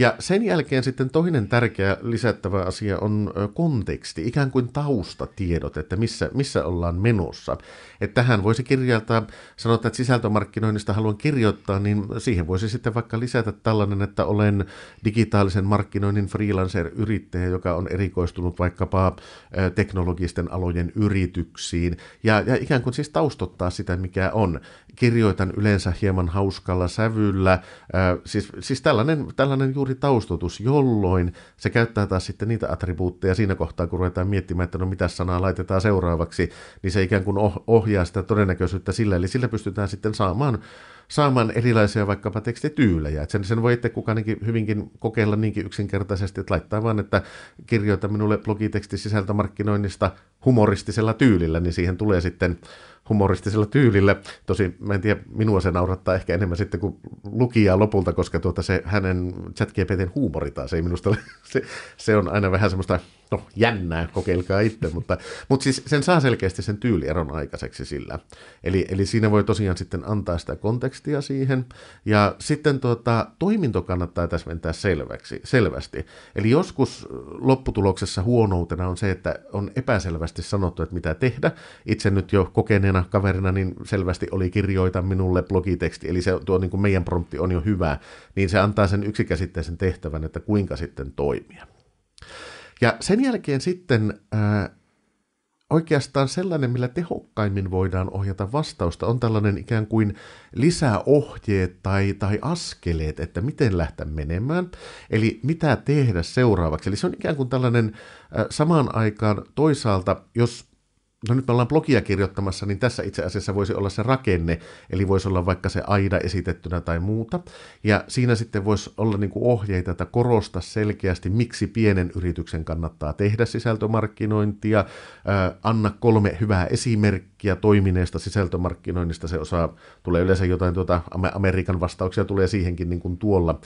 ja sen jälkeen sitten toinen tärkeä lisättävä asia on konteksti, ikään kuin taustatiedot, että missä, missä ollaan menossa. Että tähän voisi kirjata, sanotaan, että sisältömarkkinoinnista haluan kirjoittaa, niin siihen voisi sitten vaikka lisätä tällainen, että olen digitaalisen markkinoinnin freelancer-yrittäjä, joka on erikoistunut vaikkapa teknologisten alojen yrityksiin. Ja, ja ikään kuin siis taustottaa sitä, mikä on. Kirjoitan yleensä hieman hauskalla sävyllä, siis, siis tällainen, tällainen juuri suuri taustotus, jolloin se käyttää taas sitten niitä attribuutteja siinä kohtaa, kun ruvetaan miettimään, että no mitä sanaa laitetaan seuraavaksi, niin se ikään kuin oh-, ohjaa sitä todennäköisyyttä sillä, eli sillä pystytään sitten saamaan saamaan erilaisia vaikkapa tekstityylejä. Et sen, sen voi itse kukaan hyvinkin kokeilla niinkin yksinkertaisesti, että laittaa vaan, että kirjoita minulle blogiteksti sisältömarkkinoinnista humoristisella tyylillä, niin siihen tulee sitten humoristisella tyylillä. Tosin mä en tiedä, minua se naurattaa ehkä enemmän sitten kuin lukijaa lopulta, koska tuota se hänen chatgptn huumori taas ei minusta ole. Se, se on aina vähän semmoista no jännää, kokeilkaa itse, mutta, mutta siis sen saa selkeästi sen tyylieron aikaiseksi sillä. Eli, eli siinä voi tosiaan sitten antaa sitä kontekstia siihen, ja sitten tuota, toiminto kannattaa täsmentää selväksi, selvästi. Eli joskus lopputuloksessa huonoutena on se, että on epäselvästi sanottu, että mitä tehdä. Itse nyt jo kokeneena kaverina niin selvästi oli kirjoita minulle blogiteksti, eli se tuo niin kuin meidän prompti on jo hyvä, niin se antaa sen yksikäsitteisen tehtävän, että kuinka sitten toimia. Ja sen jälkeen sitten ää, äh, oikeastaan sellainen, millä tehokkaimmin voidaan ohjata vastausta, on tällainen ikään kuin lisäohjeet tai, tai askeleet, että miten lähteä menemään, eli mitä tehdä seuraavaksi. Eli se on ikään kuin tällainen äh, samaan aikaan toisaalta, jos no nyt me ollaan blogia kirjoittamassa, niin tässä itse asiassa voisi olla se rakenne, eli voisi olla vaikka se aida esitettynä tai muuta, ja siinä sitten voisi olla niin kuin ohjeita, että korosta selkeästi, miksi pienen yrityksen kannattaa tehdä sisältömarkkinointia, äh, anna kolme hyvää esimerkkiä toimineesta sisältömarkkinoinnista, se osaa, tulee yleensä jotain tuota, Amerikan vastauksia tulee siihenkin niin kuin tuolla,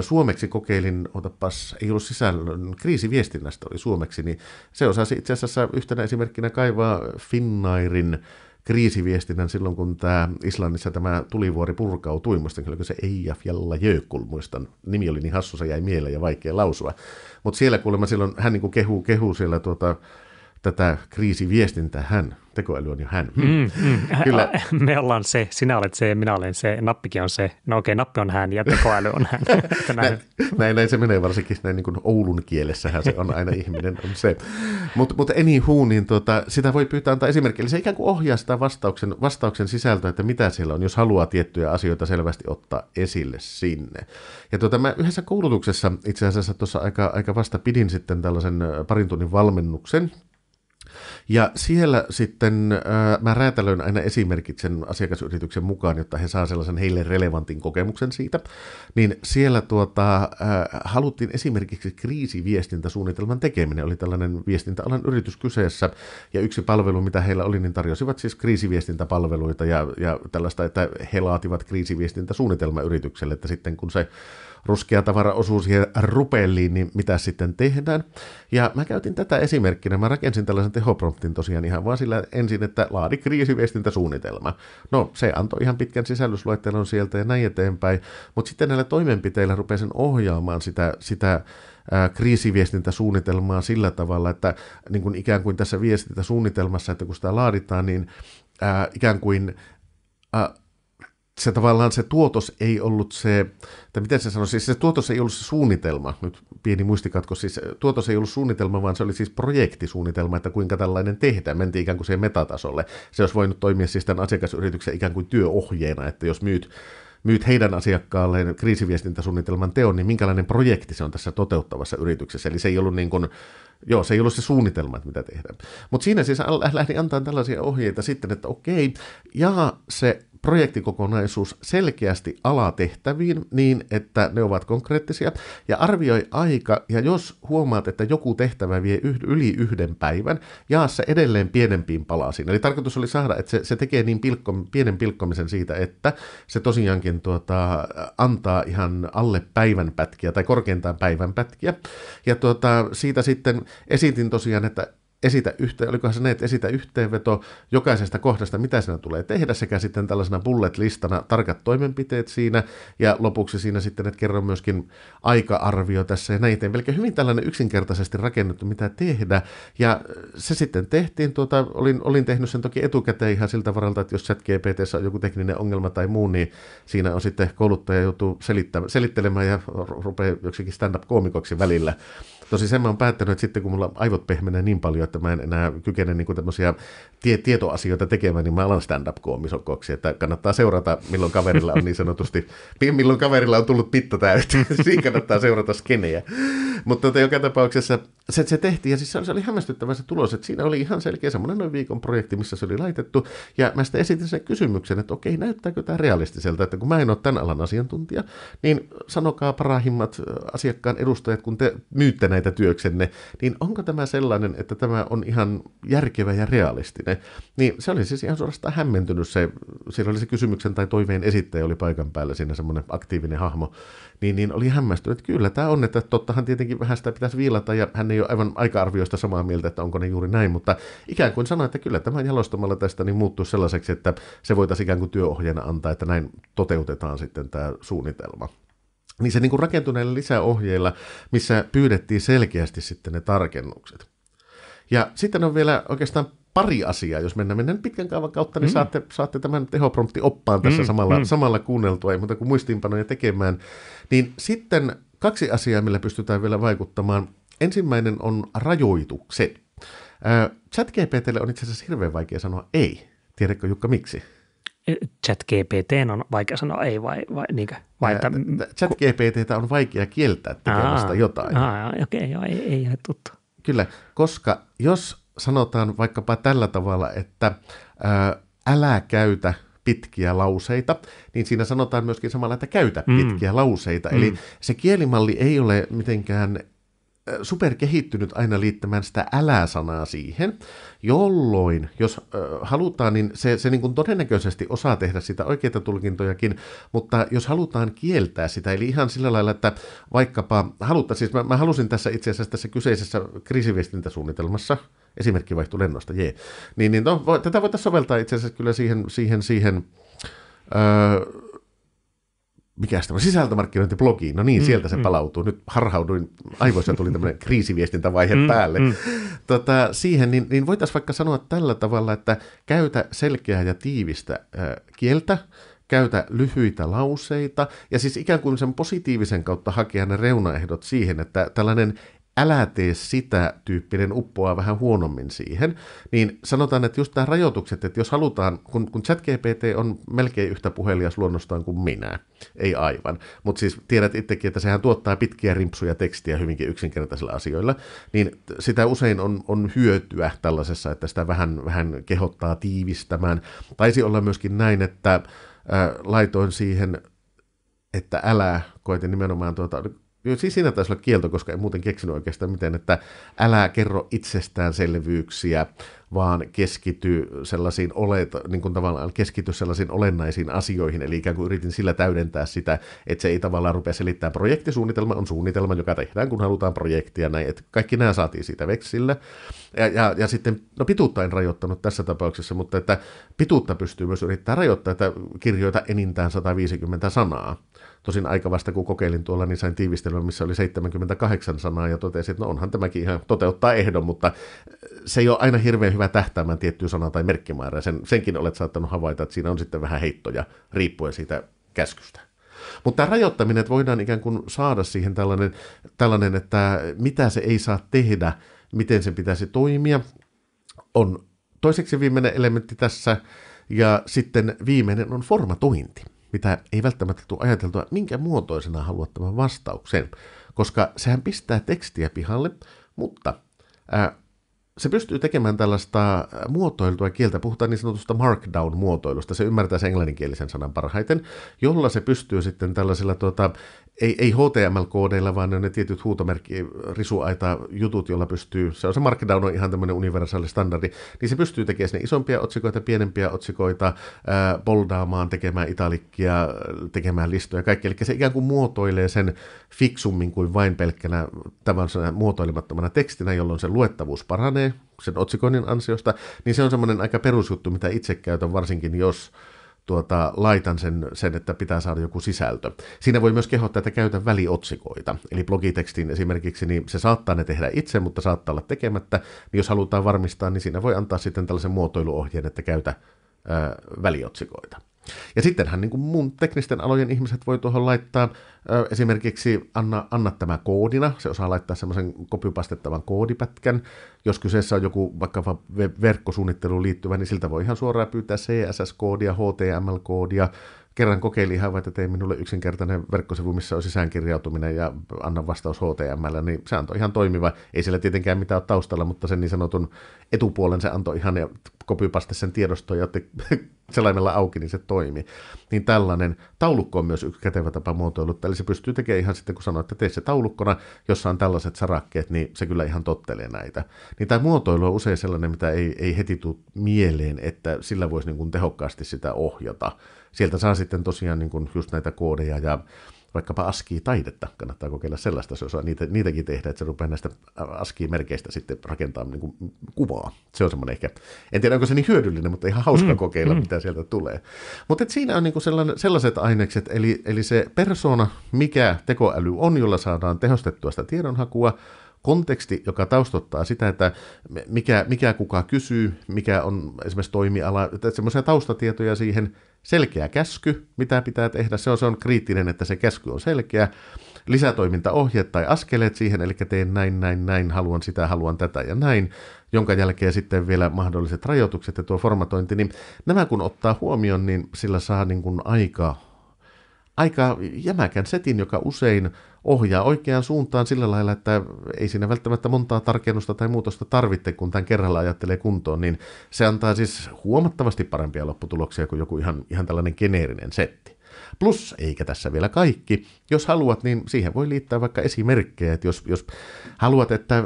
Suomeksi kokeilin, otapas, ei ollut sisällön, kriisiviestinnästä oli suomeksi, niin se osasi itse asiassa yhtenä esimerkkinä kaivaa Finnairin kriisiviestinnän silloin, kun tämä Islannissa tämä tulivuori purkautui, muistan kyllä, se ei Jalla Jökul, muistan, nimi oli niin hassu, se jäi mieleen ja vaikea lausua, mutta siellä kuulemma silloin hän niin kehuu, kehuu siellä tuota, tätä kriisiviestintää, hän tekoäly on jo hän. Hmm. Mm, mm. Kyllä. Me ollaan se, sinä olet se, minä olen se, nappikin on se. No okei, okay, nappi on hän ja tekoäly on hän. näin. näin, näin se menee varsinkin näin niin kuin Oulun kielessähän se on aina ihminen on se. Mutta mut anywho, niin tuota, sitä voi pyytää antaa esimerkki. Eli se ikään kuin ohjaa sitä vastauksen, vastauksen sisältöä, että mitä siellä on, jos haluaa tiettyjä asioita selvästi ottaa esille sinne. Ja tuota mä yhdessä koulutuksessa itse asiassa tuossa aika, aika vasta pidin sitten tällaisen parin tunnin valmennuksen ja siellä sitten äh, mä räätälöin aina esimerkit sen asiakasyrityksen mukaan, jotta he saa sellaisen heille relevantin kokemuksen siitä. Niin siellä tuota, äh, haluttiin esimerkiksi kriisiviestintäsuunnitelman tekeminen. Oli tällainen viestintäalan yritys kyseessä ja yksi palvelu, mitä heillä oli, niin tarjosivat siis kriisiviestintäpalveluita ja, ja tällaista, että he laativat kriisiviestintäsuunnitelma yritykselle, että sitten kun se ruskea tavara osuu siihen rupelliin, niin mitä sitten tehdään. Ja mä käytin tätä esimerkkinä, mä rakensin tällaisen tehopromptin tosiaan ihan vaan sillä ensin, että laadi kriisiviestintäsuunnitelma. No se antoi ihan pitkän sisällysluettelon sieltä ja näin eteenpäin, mutta sitten näillä toimenpiteillä rupesin ohjaamaan sitä, sitä kriisiviestintäsuunnitelmaa sillä tavalla, että niin kuin ikään kuin tässä viestintäsuunnitelmassa, että kun sitä laaditaan, niin ää, ikään kuin ää, se tavallaan se tuotos ei ollut se, tai miten se sanoisi, siis se tuotos ei ollut se suunnitelma, nyt pieni muistikatko, siis tuotos ei ollut suunnitelma, vaan se oli siis projektisuunnitelma, että kuinka tällainen tehdään, mentiin ikään kuin siihen metatasolle. Se olisi voinut toimia siis tämän asiakasyrityksen ikään kuin työohjeena, että jos myyt myyt heidän asiakkaalleen kriisiviestintäsuunnitelman teon, niin minkälainen projekti se on tässä toteuttavassa yrityksessä. Eli se ei ollut niin kuin Joo, se ei ollut se suunnitelma, että mitä tehdään. Mutta siinä siis lähdin antaa tällaisia ohjeita sitten, että okei, ja se projektikokonaisuus selkeästi alatehtäviin niin, että ne ovat konkreettisia, ja arvioi aika, ja jos huomaat, että joku tehtävä vie yli yhden päivän, jaa se edelleen pienempiin palasiin. Eli tarkoitus oli saada, että se, se tekee niin pilkko, pienen pilkkomisen siitä, että se tosiaankin tuota, antaa ihan alle päivän pätkiä tai korkeintaan päivän pätkiä, ja tuota, siitä sitten esitin tosiaan, että esitä yhteen, olikohan se ne, niin, että esitä yhteenveto jokaisesta kohdasta, mitä sinä tulee tehdä, sekä sitten tällaisena bullet-listana tarkat toimenpiteet siinä, ja lopuksi siinä sitten, että kerron myöskin aika-arvio tässä ja näin Eli hyvin tällainen yksinkertaisesti rakennettu, mitä tehdä, ja se sitten tehtiin, tuota, olin, olin tehnyt sen toki etukäteen ihan siltä varalta, että jos GPT on joku tekninen ongelma tai muu, niin siinä on sitten kouluttaja joutuu selittelemään ja rupeaa joksikin stand-up-koomikoksi välillä, Tosi sen mä oon päättänyt, että sitten kun mulla aivot pehmenee niin paljon, että mä en enää kykene niin kuin tämmöisiä tie- tietoasioita tekemään, niin mä alan stand-up-koomisokoksi, että kannattaa seurata, milloin kaverilla on niin sanotusti, milloin kaverilla on tullut pitta täyteen, siinä kannattaa seurata skenejä. Mutta tota, joka tapauksessa se, se tehtiin, ja siis se se oli hämmästyttävä se tulos, että siinä oli ihan selkeä semmoinen noin viikon projekti, missä se oli laitettu, ja mä sitten esitin sen kysymyksen, että okei, näyttääkö tämä realistiselta, että kun mä en ole tämän alan asiantuntija, niin sanokaa parahimmat asiakkaan edustajat, kun te myytte näitä työksenne, niin onko tämä sellainen, että tämä on ihan järkevä ja realistinen? Niin se oli siis ihan suorastaan hämmentynyt se, siellä oli se kysymyksen tai toiveen esittäjä oli paikan päällä, siinä semmoinen aktiivinen hahmo, niin, niin oli hämmästynyt, että kyllä tämä on, että tottahan tietenkin vähän sitä pitäisi viilata ja hän ei ole aivan aika-arvioista samaa mieltä, että onko ne juuri näin, mutta ikään kuin sanoi, että kyllä tämä jalostamalla tästä niin muuttuu sellaiseksi, että se voitaisiin ikään kuin työohjeena antaa, että näin toteutetaan sitten tämä suunnitelma niin se niin kuin rakentuneilla lisäohjeilla, missä pyydettiin selkeästi sitten ne tarkennukset. Ja sitten on vielä oikeastaan pari asiaa, jos mennään, mennään pitkän kaavan kautta, niin mm. saatte, saatte tämän tehoprompti-oppaan tässä mm. Samalla, mm. samalla kuunneltua, ei muuta kuin muistiinpanoja tekemään. Niin sitten kaksi asiaa, millä pystytään vielä vaikuttamaan. Ensimmäinen on rajoitukset. ChatGPTlle on itse asiassa hirveän vaikea sanoa ei. Tiedätkö Jukka miksi? chat GPT on vaikea sanoa ei vai, vai niinkö? Vai, että, chat GPT on vaikea kieltää tekemästä aa, jotain. okei, okay, joo, ei, ei ole tuttu. Kyllä, koska jos sanotaan vaikkapa tällä tavalla, että ää, älä käytä pitkiä lauseita, niin siinä sanotaan myöskin samalla, että käytä mm. pitkiä lauseita. Mm. Eli se kielimalli ei ole mitenkään Äh, superkehittynyt aina liittämään sitä älä-sanaa siihen, jolloin, jos äh, halutaan, niin se, se niin kuin todennäköisesti osaa tehdä sitä oikeita tulkintojakin, mutta jos halutaan kieltää sitä, eli ihan sillä lailla, että vaikkapa halutta, siis mä, mä halusin tässä itse asiassa tässä kyseisessä kriisiviestintäsuunnitelmassa, esimerkki vaihtui lennosta, jee, niin, niin no, voi, tätä voitaisiin soveltaa itse asiassa kyllä siihen, siihen, siihen öö, mikä tämä sisältömarkkinointiblogi, no niin, mm, sieltä se mm. palautuu. Nyt harhauduin, aivoissa tuli tämmöinen kriisiviestintävaihe mm, päälle. Mm. Tota, siihen, niin, niin voitaisiin vaikka sanoa tällä tavalla, että käytä selkeää ja tiivistä äh, kieltä, käytä lyhyitä lauseita ja siis ikään kuin sen positiivisen kautta hakea ne reunaehdot siihen, että tällainen älä tee sitä tyyppinen uppoaa vähän huonommin siihen, niin sanotaan, että just nämä rajoitukset, että jos halutaan, kun, kun ChatGPT on melkein yhtä puhelias luonnostaan kuin minä, ei aivan, mutta siis tiedät itsekin, että sehän tuottaa pitkiä rimpsuja tekstiä hyvinkin yksinkertaisilla asioilla, niin sitä usein on, on hyötyä tällaisessa, että sitä vähän, vähän kehottaa tiivistämään. Taisi olla myöskin näin, että äh, laitoin siihen että älä, koitin nimenomaan tuota, Joo, siis siinä taisi olla kielto, koska en muuten keksinyt oikeastaan miten, että älä kerro itsestäänselvyyksiä, vaan keskity sellaisiin, olet, niin kuin tavallaan keskity sellaisiin olennaisiin asioihin, eli ikään kuin yritin sillä täydentää sitä, että se ei tavallaan rupea selittämään projektisuunnitelma, on suunnitelma, joka tehdään, kun halutaan projektia, näin, että kaikki nämä saatiin siitä veksillä. Ja, ja, ja sitten, no pituutta en rajoittanut tässä tapauksessa, mutta että pituutta pystyy myös yrittää rajoittaa, että kirjoita enintään 150 sanaa. Tosin aika vasta kun kokeilin tuolla, niin sain tiivistelmän, missä oli 78 sanaa ja totesin, että no onhan tämäkin ihan toteuttaa ehdon, mutta eh, se ei ole aina hirveän hyvä tähtäämään tiettyä sanaa tai merkkimäärää. Sen, senkin olet saattanut havaita, että siinä on sitten vähän heittoja riippuen siitä käskystä. Mutta tämä rajoittaminen, että voidaan ikään kuin saada siihen tällainen, tällainen, että mitä se ei saa tehdä, miten sen pitäisi toimia, on toiseksi viimeinen elementti tässä. Ja sitten viimeinen on formatointi mitä ei välttämättä tule ajateltua, minkä muotoisena haluat tämän vastauksen, koska sehän pistää tekstiä pihalle, mutta ää, se pystyy tekemään tällaista äh, muotoiltua kieltä, puhutaan niin sanotusta markdown-muotoilusta, se ymmärtää sen englanninkielisen sanan parhaiten, jolla se pystyy sitten tällaisilla, tuota, ei, ei HTML-koodeilla, vaan ne, tietyt huutomerkki, risuaita jutut, jolla pystyy, se on se markdown on ihan tämmöinen universaali standardi, niin se pystyy tekemään sinne isompia otsikoita, pienempiä otsikoita, äh, boldaamaan, tekemään italikkia, tekemään listoja, kaikki, eli se ikään kuin muotoilee sen fiksummin kuin vain pelkkänä tämän muotoilemattomana tekstinä, jolloin se luettavuus paranee, menee sen otsikoinnin ansiosta, niin se on semmoinen aika perusjuttu, mitä itse käytän, varsinkin jos tuota, laitan sen, sen, että pitää saada joku sisältö. Siinä voi myös kehottaa, että käytä väliotsikoita. Eli blogitekstiin esimerkiksi, niin se saattaa ne tehdä itse, mutta saattaa olla tekemättä. Niin jos halutaan varmistaa, niin siinä voi antaa sitten tällaisen muotoiluohjeen, että käytä ää, väliotsikoita. Ja sittenhän niin kuin mun teknisten alojen ihmiset voi tuohon laittaa ö, esimerkiksi anna, anna tämä koodina, se osaa laittaa semmoisen kopiopastettavan koodipätkän. Jos kyseessä on joku vaikka verkkosuunnitteluun liittyvä, niin siltä voi ihan suoraan pyytää CSS-koodia, HTML-koodia, kerran kokeilin ihan, että tein minulle yksinkertainen verkkosivu, missä on sisäänkirjautuminen ja annan vastaus HTML, niin se antoi ihan toimiva. Ei siellä tietenkään mitään ole taustalla, mutta sen niin sanotun etupuolen se antoi ihan ja kopypaste sen tiedostoon ja otti selaimella auki, niin se toimi. Niin tällainen taulukko on myös yksi kätevä tapa muotoilut, eli se pystyy tekemään ihan sitten, kun sanoit, että tee se taulukkona, jossa on tällaiset sarakkeet, niin se kyllä ihan tottelee näitä. Niin tämä muotoilu on usein sellainen, mitä ei, ei heti tule mieleen, että sillä voisi niin kuin tehokkaasti sitä ohjata sieltä saa sitten tosiaan niin kuin just näitä koodeja ja vaikkapa ASCII-taidetta, kannattaa kokeilla sellaista, se osaa niitä, niitäkin tehdä, että se rupeaa näistä äh, ASCII-merkeistä sitten rakentamaan niin kuvaa. Se on semmoinen ehkä, en tiedä onko se niin hyödyllinen, mutta ihan hauska mm, kokeilla, mm. mitä sieltä tulee. Mutta siinä on niin kuin sellaiset ainekset, eli, eli se persona, mikä tekoäly on, jolla saadaan tehostettua sitä tiedonhakua, konteksti, joka taustottaa sitä, että mikä, mikä kuka kysyy, mikä on esimerkiksi toimiala, semmoisia taustatietoja siihen, selkeä käsky, mitä pitää tehdä, se on, se on kriittinen, että se käsky on selkeä, lisätoimintaohjeet tai askeleet siihen, eli teen näin, näin, näin, haluan sitä, haluan tätä ja näin, jonka jälkeen sitten vielä mahdolliset rajoitukset ja tuo formatointi, niin nämä kun ottaa huomioon, niin sillä saa niin kuin aika, aika jämäkän setin, joka usein ohjaa oikeaan suuntaan sillä lailla, että ei siinä välttämättä montaa tarkennusta tai muutosta tarvitse, kun tämän kerralla ajattelee kuntoon, niin se antaa siis huomattavasti parempia lopputuloksia kuin joku ihan, ihan tällainen geneerinen setti. Plus, eikä tässä vielä kaikki, jos haluat, niin siihen voi liittää vaikka esimerkkejä, että jos, jos haluat, että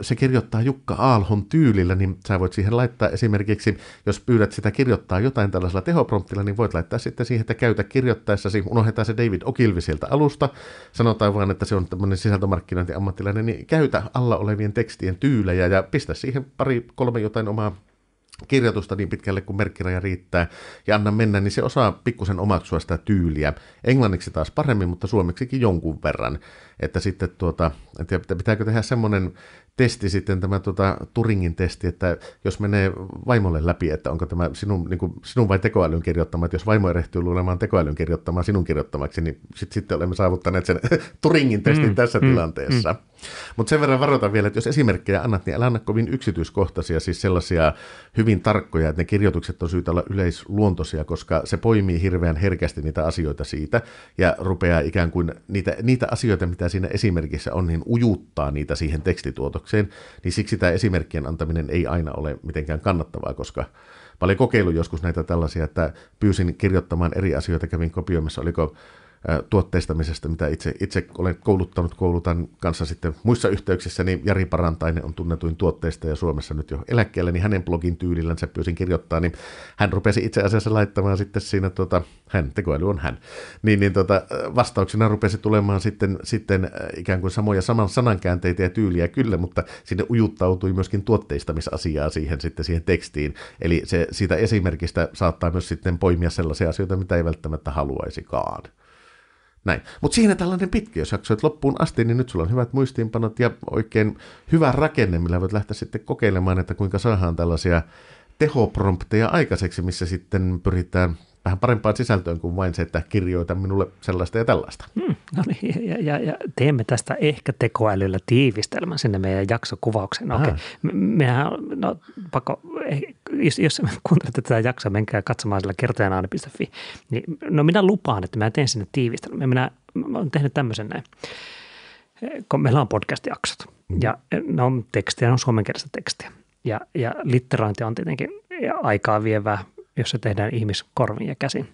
se kirjoittaa Jukka Aalhon tyylillä, niin sä voit siihen laittaa esimerkiksi, jos pyydät sitä kirjoittaa jotain tällaisella tehopromptilla, niin voit laittaa sitten siihen, että käytä kirjoittaessasi, unohdetaan se David Ogilvy sieltä alusta, sanotaan vaan, että se on tämmöinen sisältömarkkinointiammattilainen, niin käytä alla olevien tekstien tyylejä ja pistä siihen pari, kolme jotain omaa kirjoitusta niin pitkälle kuin merkkiraja riittää ja anna mennä, niin se osaa pikkusen omaksua sitä tyyliä. Englanniksi taas paremmin, mutta suomeksikin jonkun verran. Että sitten tuota, että pitääkö tehdä semmoinen testi sitten, tämä tota, Turingin testi, että jos menee vaimolle läpi, että onko tämä sinun, niin kuin, sinun vai tekoälyn kirjoittama, että jos vaimo erehtyy luulemaan tekoälyn kirjoittamaan sinun kirjoittamaksi, niin sitten sit olemme saavuttaneet sen Turingin testin mm, tässä mm, tilanteessa. Mm. Mutta sen verran varoitan vielä, että jos esimerkkejä annat, niin älä anna kovin yksityiskohtaisia, siis sellaisia hyvin tarkkoja, että ne kirjoitukset on syytä olla yleisluontoisia, koska se poimii hirveän herkästi niitä asioita siitä ja rupeaa ikään kuin niitä, niitä asioita, mitä siinä esimerkissä on, niin ujuttaa niitä siihen tekstituotokseen kokemukseen, niin siksi tämä esimerkkien antaminen ei aina ole mitenkään kannattavaa, koska paljon kokeilu joskus näitä tällaisia, että pyysin kirjoittamaan eri asioita, kävin kopioimassa, oliko tuotteistamisesta, mitä itse, itse olen kouluttanut, koulutan kanssa sitten muissa yhteyksissä, niin Jari Parantainen on tunnetuin tuotteista ja Suomessa nyt jo eläkkeellä, niin hänen blogin tyylillänsä pyysin kirjoittaa, niin hän rupesi itse asiassa laittamaan sitten siinä, tuota, hän, tekoäly on hän, niin, niin tuota vastauksena rupesi tulemaan sitten, sitten ikään kuin samoja saman sanankäänteitä ja tyyliä kyllä, mutta sinne ujuttautui myöskin tuotteistamisasiaa siihen sitten siihen tekstiin, eli se, siitä esimerkistä saattaa myös sitten poimia sellaisia asioita, mitä ei välttämättä haluaisikaan. Näin. Mutta siinä tällainen pitkä, jos jaksoit loppuun asti, niin nyt sulla on hyvät muistiinpanot ja oikein hyvä rakenne, millä voit lähteä sitten kokeilemaan, että kuinka saadaan tällaisia tehoprompteja aikaiseksi, missä sitten pyritään vähän parempaan sisältöön kuin vain se, että kirjoita minulle sellaista ja tällaista. Hmm, no niin, ja, ja, ja teemme tästä ehkä tekoälyllä tiivistelmän sinne meidän jaksokuvaukseen. okay. Me, mehän, no pakko, eh, jos, jos kuuntelette tätä jaksoa, menkää katsomaan sillä kertajanaani.fi. Niin, no minä lupaan, että mä teen sinne tiivistelmän. Minä, minä olen tehnyt tämmöisen näin eh, kun meillä on podcast-jaksot mm. ja eh, ne on tekstiä, ne on suomenkielistä tekstiä. Ja, ja litterointi on tietenkin aikaa vievää jos se tehdään ihmiskorvin ja käsin.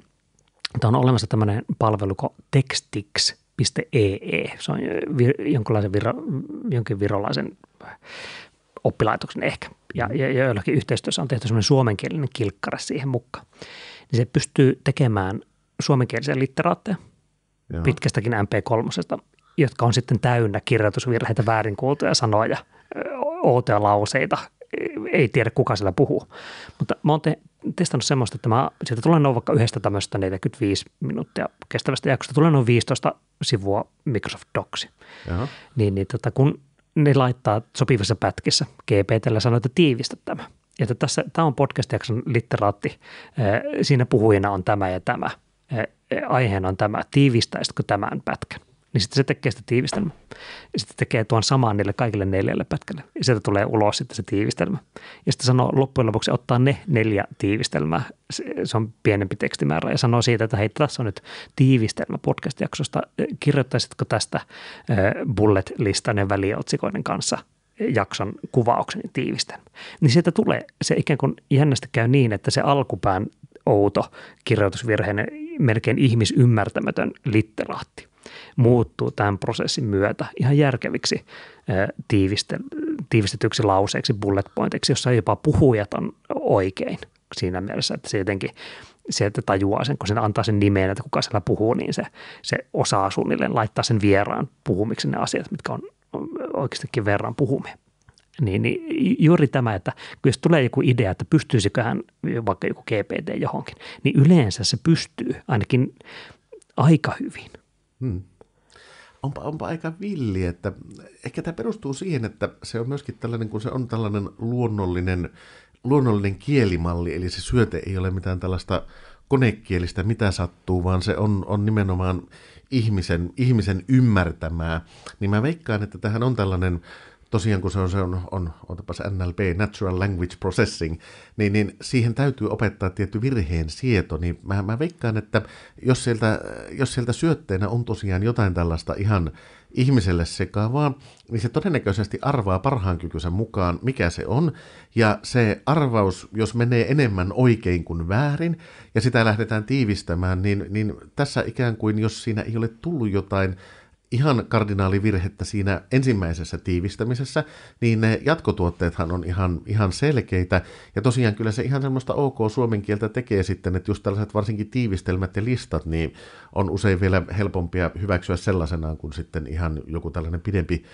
Mutta on olemassa tämmöinen palvelu kuin tekstix.ee. E e. Se on eh, vir, jonkinlaisen viro, jonkin virolaisen eh, oppilaitoksen ehkä. Ja, ja joillakin yhteistyössä on tehty semmoinen suomenkielinen kilkkare siihen mukaan. Niin se pystyy tekemään suomenkielisiä litteraatteja Joo. pitkästäkin MP3, jotka on sitten täynnä kirjoitusvirheitä, väärinkuultuja sanoja, outoja lauseita. Ei tiedä, kuka siellä puhuu. Mutta mä oon te- testannut semmoista, että mä, sieltä tulee noin vaikka yhdestä tämmöistä 45 minuuttia kestävästä jaksosta, tulee noin 15 sivua Microsoft Docsi. Niin, niin tota, kun ne laittaa sopivassa pätkissä, GPTllä sanoo, että tiivistä tämä. Että tässä, tämä on podcast-jakson litteraatti, siinä puhujina on tämä ja tämä, aiheena on tämä, tiivistäisitkö tämän pätkän? niin sitten se tekee sitä tiivistelmä. Ja sitten tekee tuon samaan niille kaikille neljälle pätkälle. Ja sieltä tulee ulos sitten se tiivistelmä. Ja sitten sanoo loppujen lopuksi ottaa ne neljä tiivistelmää. Se on pienempi tekstimäärä. Ja sanoo siitä, että hei tässä on nyt tiivistelmä podcast-jaksosta. Kirjoittaisitko tästä bullet ja väliotsikoiden kanssa jakson kuvauksen ja tiivistelmä. Niin sieltä tulee, se ikään kuin jännästi käy niin, että se alkupään outo kirjoitusvirheinen melkein ihmisymmärtämätön litteraatti muuttuu tämän prosessin myötä ihan järkeviksi tiiviste, tiivistetyksi lauseiksi, bullet pointiksi, jossa jopa puhujat on oikein siinä mielessä, että se jotenkin se, että tajuaa sen, kun sen antaa sen nimeen, että kuka siellä puhuu, niin se, se osaa suunnilleen laittaa sen vieraan puhumiksi ne asiat, mitkä on oikeastikin verran puhumia. Niin, niin juuri tämä, että kun jos tulee joku idea, että pystyisiköhän vaikka joku GPT johonkin, niin yleensä se pystyy ainakin aika hyvin. Hmm. Onpa, onpa aika villi, että ehkä tämä perustuu siihen, että se on myöskin tällainen, kun se on tällainen luonnollinen, luonnollinen kielimalli, eli se syöte ei ole mitään tällaista konekielistä mitä sattuu, vaan se on, on nimenomaan ihmisen, ihmisen ymmärtämää. Niin mä veikkaan, että tähän on tällainen tosiaan kun se on, se on, on otapas NLP, Natural Language Processing, niin, niin siihen täytyy opettaa tietty virheen sieto, niin mä, mä veikkaan, että jos sieltä, jos sieltä syötteenä on tosiaan jotain tällaista ihan ihmiselle sekaavaa, niin se todennäköisesti arvaa parhaan kykynsä mukaan, mikä se on, ja se arvaus, jos menee enemmän oikein kuin väärin, ja sitä lähdetään tiivistämään, niin, niin tässä ikään kuin, jos siinä ei ole tullut jotain ihan kardinaalivirhettä siinä ensimmäisessä tiivistämisessä, niin ne jatkotuotteethan on ihan, ihan selkeitä. Ja tosiaan kyllä se ihan semmoista ok suomen kieltä tekee sitten, että just tällaiset varsinkin tiivistelmät ja listat, niin on usein vielä helpompia hyväksyä sellaisenaan kuin sitten ihan joku tällainen pidempi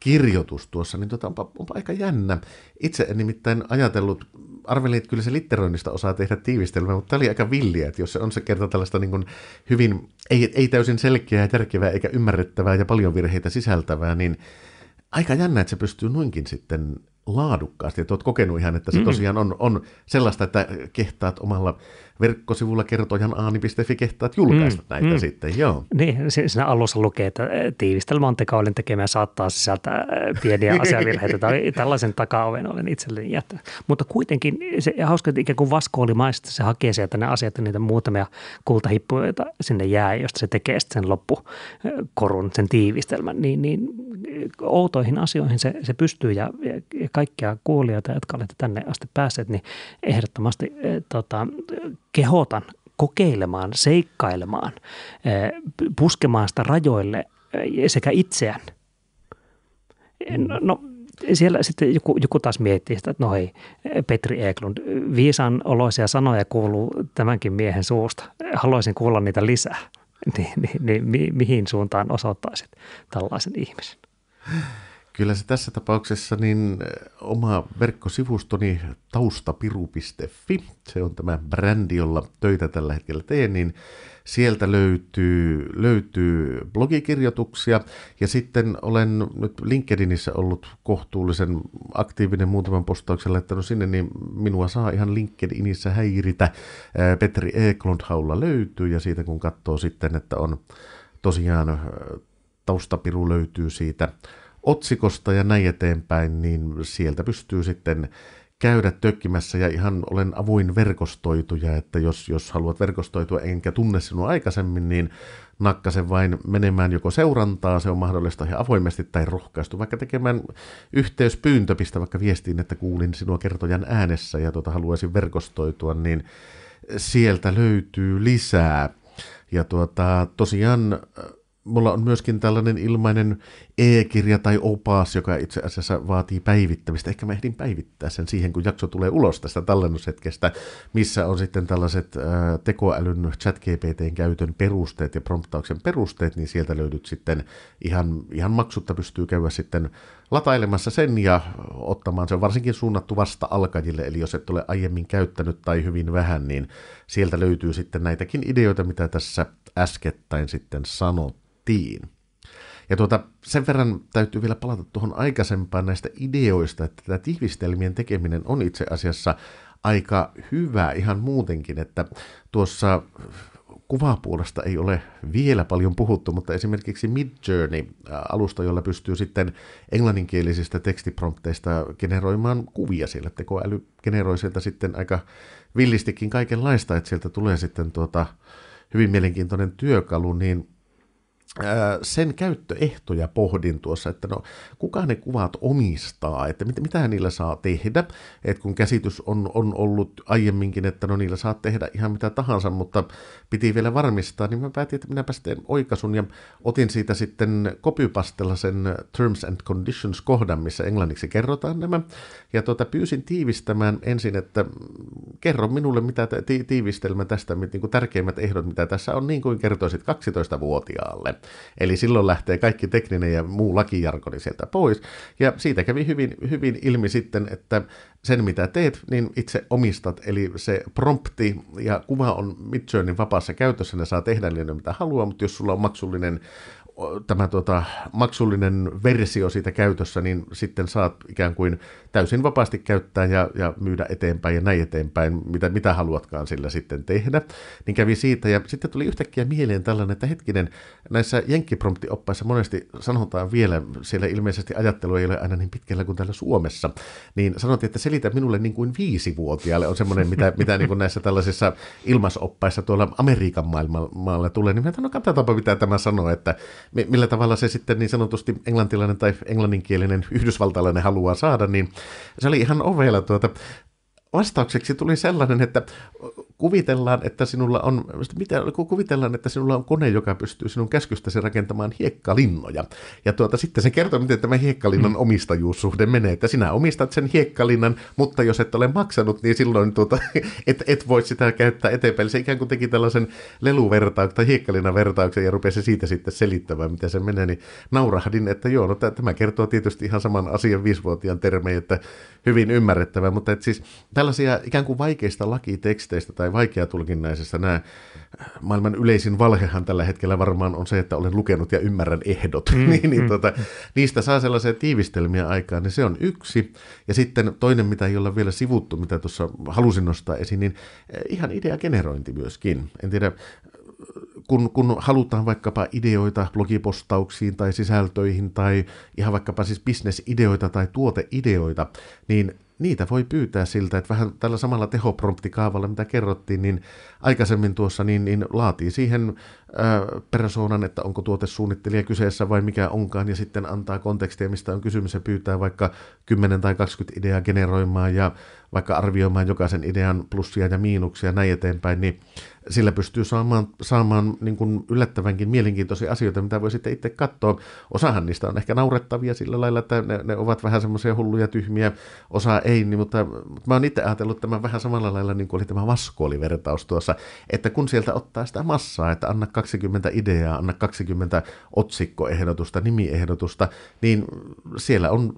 kirjoitus tuossa, niin tota, onpa, onpa aika jännä. Itse en nimittäin ajatellut arvelin, että kyllä se litteroinnista osaa tehdä tiivistelmää, mutta tämä oli aika villiä, että jos se on se kerta tällaista niin kuin hyvin, ei, ei täysin selkeää ja tärkevää eikä ymmärrettävää ja paljon virheitä sisältävää, niin aika jännä, että se pystyy noinkin sitten laadukkaasti. Että olet kokenut ihan, että se mm-hmm. tosiaan on, on sellaista, että kehtaat omalla verkkosivulla kertojan aani.fi kehtaat julkaista mm, näitä mm. sitten, joo. Niin, siinä alussa lukee, että eh, tiivistelmä Antekaulin tekemään saattaa sisältää eh, pieniä asiavirheitä tai tällaisen takaoven olen itselleni jättänyt. Mutta kuitenkin se hauska, että ikään kuin Vasko oli maista, se hakee sieltä ne asiat, niitä muutamia kultahippuja, sinne jää, josta se tekee sitten sen loppukorun, eh, sen tiivistelmän, niin, niin outoihin asioihin se, se pystyy ja, ja kaikkia kuulijoita, jotka olette tänne asti päässeet, niin ehdottomasti tota, kehotan kokeilemaan, seikkailemaan, eh, puskemaan sitä rajoille eh, sekä itseään. Eh, no, no siellä sitten joku, joku taas miettii sitä, että no hei, Petri Eklund, viisan oloisia sanoja kuuluu tämänkin miehen suusta. Haluaisin kuulla niitä lisää. Niin, niin, niin mi, mihin suuntaan osoittaisit tällaisen ihmisen? Kyllä se tässä tapauksessa niin eh, oma verkkosivustoni taustapiru.fi, se on tämä brändi, jolla töitä tällä hetkellä teen, niin sieltä löytyy, löytyy blogikirjoituksia ja sitten olen nyt LinkedInissä ollut kohtuullisen aktiivinen muutaman postauksen laittanut sinne, niin minua saa ihan LinkedInissä häiritä. Eh, Petri Eklund haulla löytyy ja siitä kun katsoo sitten, että on tosiaan eh, taustapiru löytyy siitä otsikosta ja näin eteenpäin, niin sieltä pystyy sitten käydä tökkimässä ja ihan olen avuin verkostoituja, että jos, jos haluat verkostoitua enkä tunne sinua aikaisemmin, niin nakkasen vain menemään joko seurantaa, se on mahdollista ihan avoimesti tai rohkaistu, vaikka tekemään yhteyspyyntö, pistä vaikka viestiin, että kuulin sinua kertojan äänessä ja tuota, haluaisin verkostoitua, niin sieltä löytyy lisää. Ja tuota, tosiaan mulla on myöskin tällainen ilmainen e-kirja tai opas, joka itse asiassa vaatii päivittämistä. Ehkä mä ehdin päivittää sen siihen, kun jakso tulee ulos tästä tallennushetkestä, missä on sitten tällaiset äh, tekoälyn chat-GPTn käytön perusteet ja promptauksen perusteet, niin sieltä löydyt sitten ihan, ihan maksutta pystyy käydä sitten latailemassa sen ja ottamaan. Se on varsinkin suunnattu vasta alkajille, eli jos et ole aiemmin käyttänyt tai hyvin vähän, niin sieltä löytyy sitten näitäkin ideoita, mitä tässä äskettäin sitten sanot tehtiin. Ja tuota, sen verran täytyy vielä palata tuohon aikaisempaan näistä ideoista, että tämä tiivistelmien tekeminen on itse asiassa aika hyvä ihan muutenkin, että tuossa kuvapuolesta ei ole vielä paljon puhuttu, mutta esimerkiksi Midjourney-alusta, jolla pystyy sitten englanninkielisistä tekstiprompteista generoimaan kuvia siellä. Tekoäly generoi sieltä sitten aika villistikin kaikenlaista, että sieltä tulee sitten tuota hyvin mielenkiintoinen työkalu, niin sen käyttöehtoja pohdin tuossa, että no, kuka ne kuvat omistaa, että mit, mitä niillä saa tehdä, että kun käsitys on, on ollut aiemminkin, että no niillä saa tehdä ihan mitä tahansa, mutta piti vielä varmistaa, niin mä päätin, että minäpä sitten oikasun ja otin siitä sitten kopypastella sen Terms and Conditions-kohdan, missä englanniksi kerrotaan nämä, ja tuota, pyysin tiivistämään ensin, että kerro minulle mitä tiivistelmä tästä, niin kuin tärkeimmät ehdot, mitä tässä on, niin kuin kertoisit 12-vuotiaalle. Eli silloin lähtee kaikki tekninen ja muu lakijarkoni sieltä pois. Ja siitä kävi hyvin, hyvin ilmi sitten, että sen mitä teet, niin itse omistat. Eli se prompti ja kuva on Midjourneyn vapaassa käytössä, ne saa tehdä niin mitä haluaa, mutta jos sulla on maksullinen tämä tota, maksullinen versio siitä käytössä, niin sitten saat ikään kuin täysin vapaasti käyttää ja, ja myydä eteenpäin ja näin eteenpäin, mitä, mitä haluatkaan sillä sitten tehdä. Niin kävi siitä ja sitten tuli yhtäkkiä mieleen tällainen, että hetkinen, näissä jenkkipromptioppaissa monesti sanotaan vielä, siellä ilmeisesti ajattelu ei ole aina niin pitkällä kuin täällä Suomessa, niin sanottiin, että selitä minulle niin kuin viisivuotiaalle on semmoinen, mitä, mitä niin kuin näissä tällaisissa ilmasoppaissa tuolla Amerikan maailmalla tulee, niin mä no katsotaanpa mitä tämä sanoo, että millä tavalla se sitten niin sanotusti englantilainen tai englanninkielinen yhdysvaltalainen haluaa saada, niin se oli ihan ovella tuota vastaukseksi tuli sellainen, että kuvitellaan, että sinulla on, mitä, kuvitellaan, että sinulla on kone, joka pystyy sinun käskystäsi rakentamaan hiekkalinnoja. Ja tuota, sitten se kertoo, miten tämä hiekkalinnan mm. omistajuussuhde menee, että sinä omistat sen hiekkalinnan, mutta jos et ole maksanut, niin silloin tuota, et, et voi sitä käyttää eteenpäin. se ikään kuin teki tällaisen leluvertauksen tai hiekkalinnan vertauksen ja rupesi siitä sitten selittämään, miten se menee, niin naurahdin, että joo, no tämä kertoo tietysti ihan saman asian viisivuotiaan termein, että hyvin ymmärrettävä, mutta et siis tällaisia ikään kuin vaikeista lakiteksteistä tai vaikeatulkinnaisista nämä äh, maailman yleisin valhehan tällä hetkellä varmaan on se, että olen lukenut ja ymmärrän ehdot, mm, mm. niin, niin mm. Tota, niistä saa sellaisia tiivistelmiä aikaan, niin se on yksi. Ja sitten toinen, mitä ei olla vielä sivuttu, mitä tuossa halusin nostaa esiin, niin äh, ihan idea generointi myöskin. En tiedä, kun, kun halutaan vaikkapa ideoita blogipostauksiin tai sisältöihin tai ihan vaikkapa siis bisnesideoita tai tuoteideoita, niin niitä voi pyytää siltä, että vähän tällä samalla tehopromptikaavalla, mitä kerrottiin, niin aikaisemmin tuossa, niin, niin laatii siihen ö, persoonan, että onko tuotesuunnittelija kyseessä vai mikä onkaan, ja sitten antaa kontekstia, mistä on kysymys, ja pyytää vaikka 10 tai 20 ideaa generoimaan ja vaikka arvioimaan jokaisen idean plussia ja miinuksia ja näin eteenpäin, niin sillä pystyy saamaan, saamaan niin kuin yllättävänkin mielenkiintoisia asioita, mitä voi sitten itse katsoa. Osahan niistä on ehkä naurettavia sillä lailla, että ne, ne ovat vähän semmoisia hulluja, tyhmiä, osa ei, niin, mutta, mutta mä oon itse ajatellut tämän vähän samalla lailla, niin kuin oli tämä vaskoolivertaus tuossa, että kun sieltä ottaa sitä massaa, että anna 20 ideaa, anna 20 otsikkoehdotusta, nimiehdotusta, niin siellä on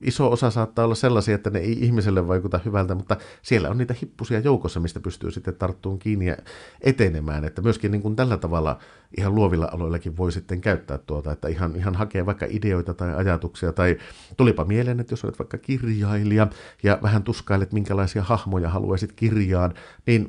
iso osa saattaa olla sellaisia, että ne ei ihmiselle vaikuta hyvältä, mutta siellä on niitä hippusia joukossa, mistä pystyy sitten tarttuun kiinni ja etenemään, että myöskin niin kuin tällä tavalla ihan luovilla aloillakin voi sitten käyttää tuota, että ihan, ihan hakee vaikka ideoita tai ajatuksia, tai tulipa mieleen, että jos olet vaikka kirjailija ja vähän tuskailet, minkälaisia hahmoja haluaisit kirjaan, niin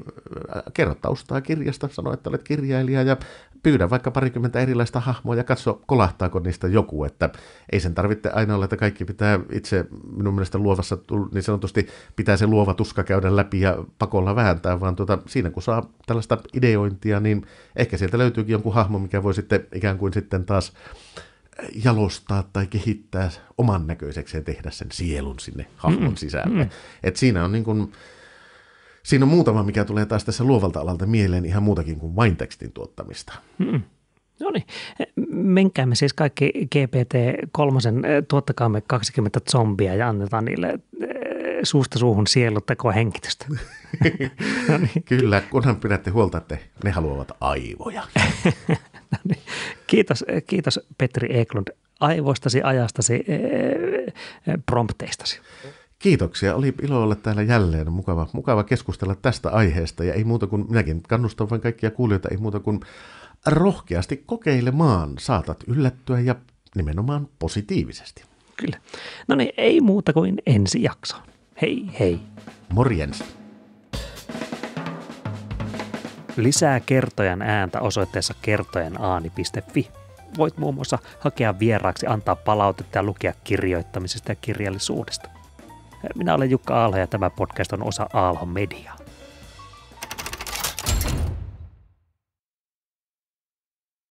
äh, kerro taustaa kirjasta, sano, että olet kirjailija ja pyydä vaikka parikymmentä erilaista hahmoa ja katso, kolahtaako niistä joku, että ei sen tarvitse aina olla, että kaikki pitää itse minun mielestä luovassa, niin sanotusti pitää se luova tuska käydä läpi ja pakolla vääntää, vaan tuota, siinä kun saa tällaista ideointia, niin ehkä sieltä löytyykin jonkun hahmo, mikä voi sitten ikään kuin sitten taas jalostaa tai kehittää oman näköisekseen, tehdä sen sielun sinne hahmon mm, sisälle. Mm. Et siinä on niin kuin, siinä on muutama, mikä tulee taas tässä luovalta alalta mieleen ihan muutakin kuin vain tekstin tuottamista. Mm. No niin, menkäämme siis kaikki GPT-3, eh, tuottakaamme 20 zombia ja annetaan niille eh, suusta suuhun sieluttakoon hengitystä. no niin. Kyllä, kunhan pidätte huolta, että ne haluavat aivoja. no niin. kiitos, eh, kiitos Petri Eklund aivoistasi, ajastasi, eh, eh, prompteistasi. Kiitoksia. Oli ilo olla täällä jälleen. Mukava, mukava keskustella tästä aiheesta ja ei muuta kuin minäkin kannustan vain kaikkia kuulijoita, ei muuta kuin rohkeasti kokeilemaan. Saatat yllättyä ja nimenomaan positiivisesti. Kyllä. No niin, ei muuta kuin ensi jaksoon. Hei hei. Morjens. Lisää kertojan ääntä osoitteessa kertojanaani.fi. Voit muun muassa hakea vieraaksi, antaa palautetta ja lukea kirjoittamisesta ja kirjallisuudesta. Minä olen Jukka Aalho ja tämä podcast on osa Aalho Mediaa.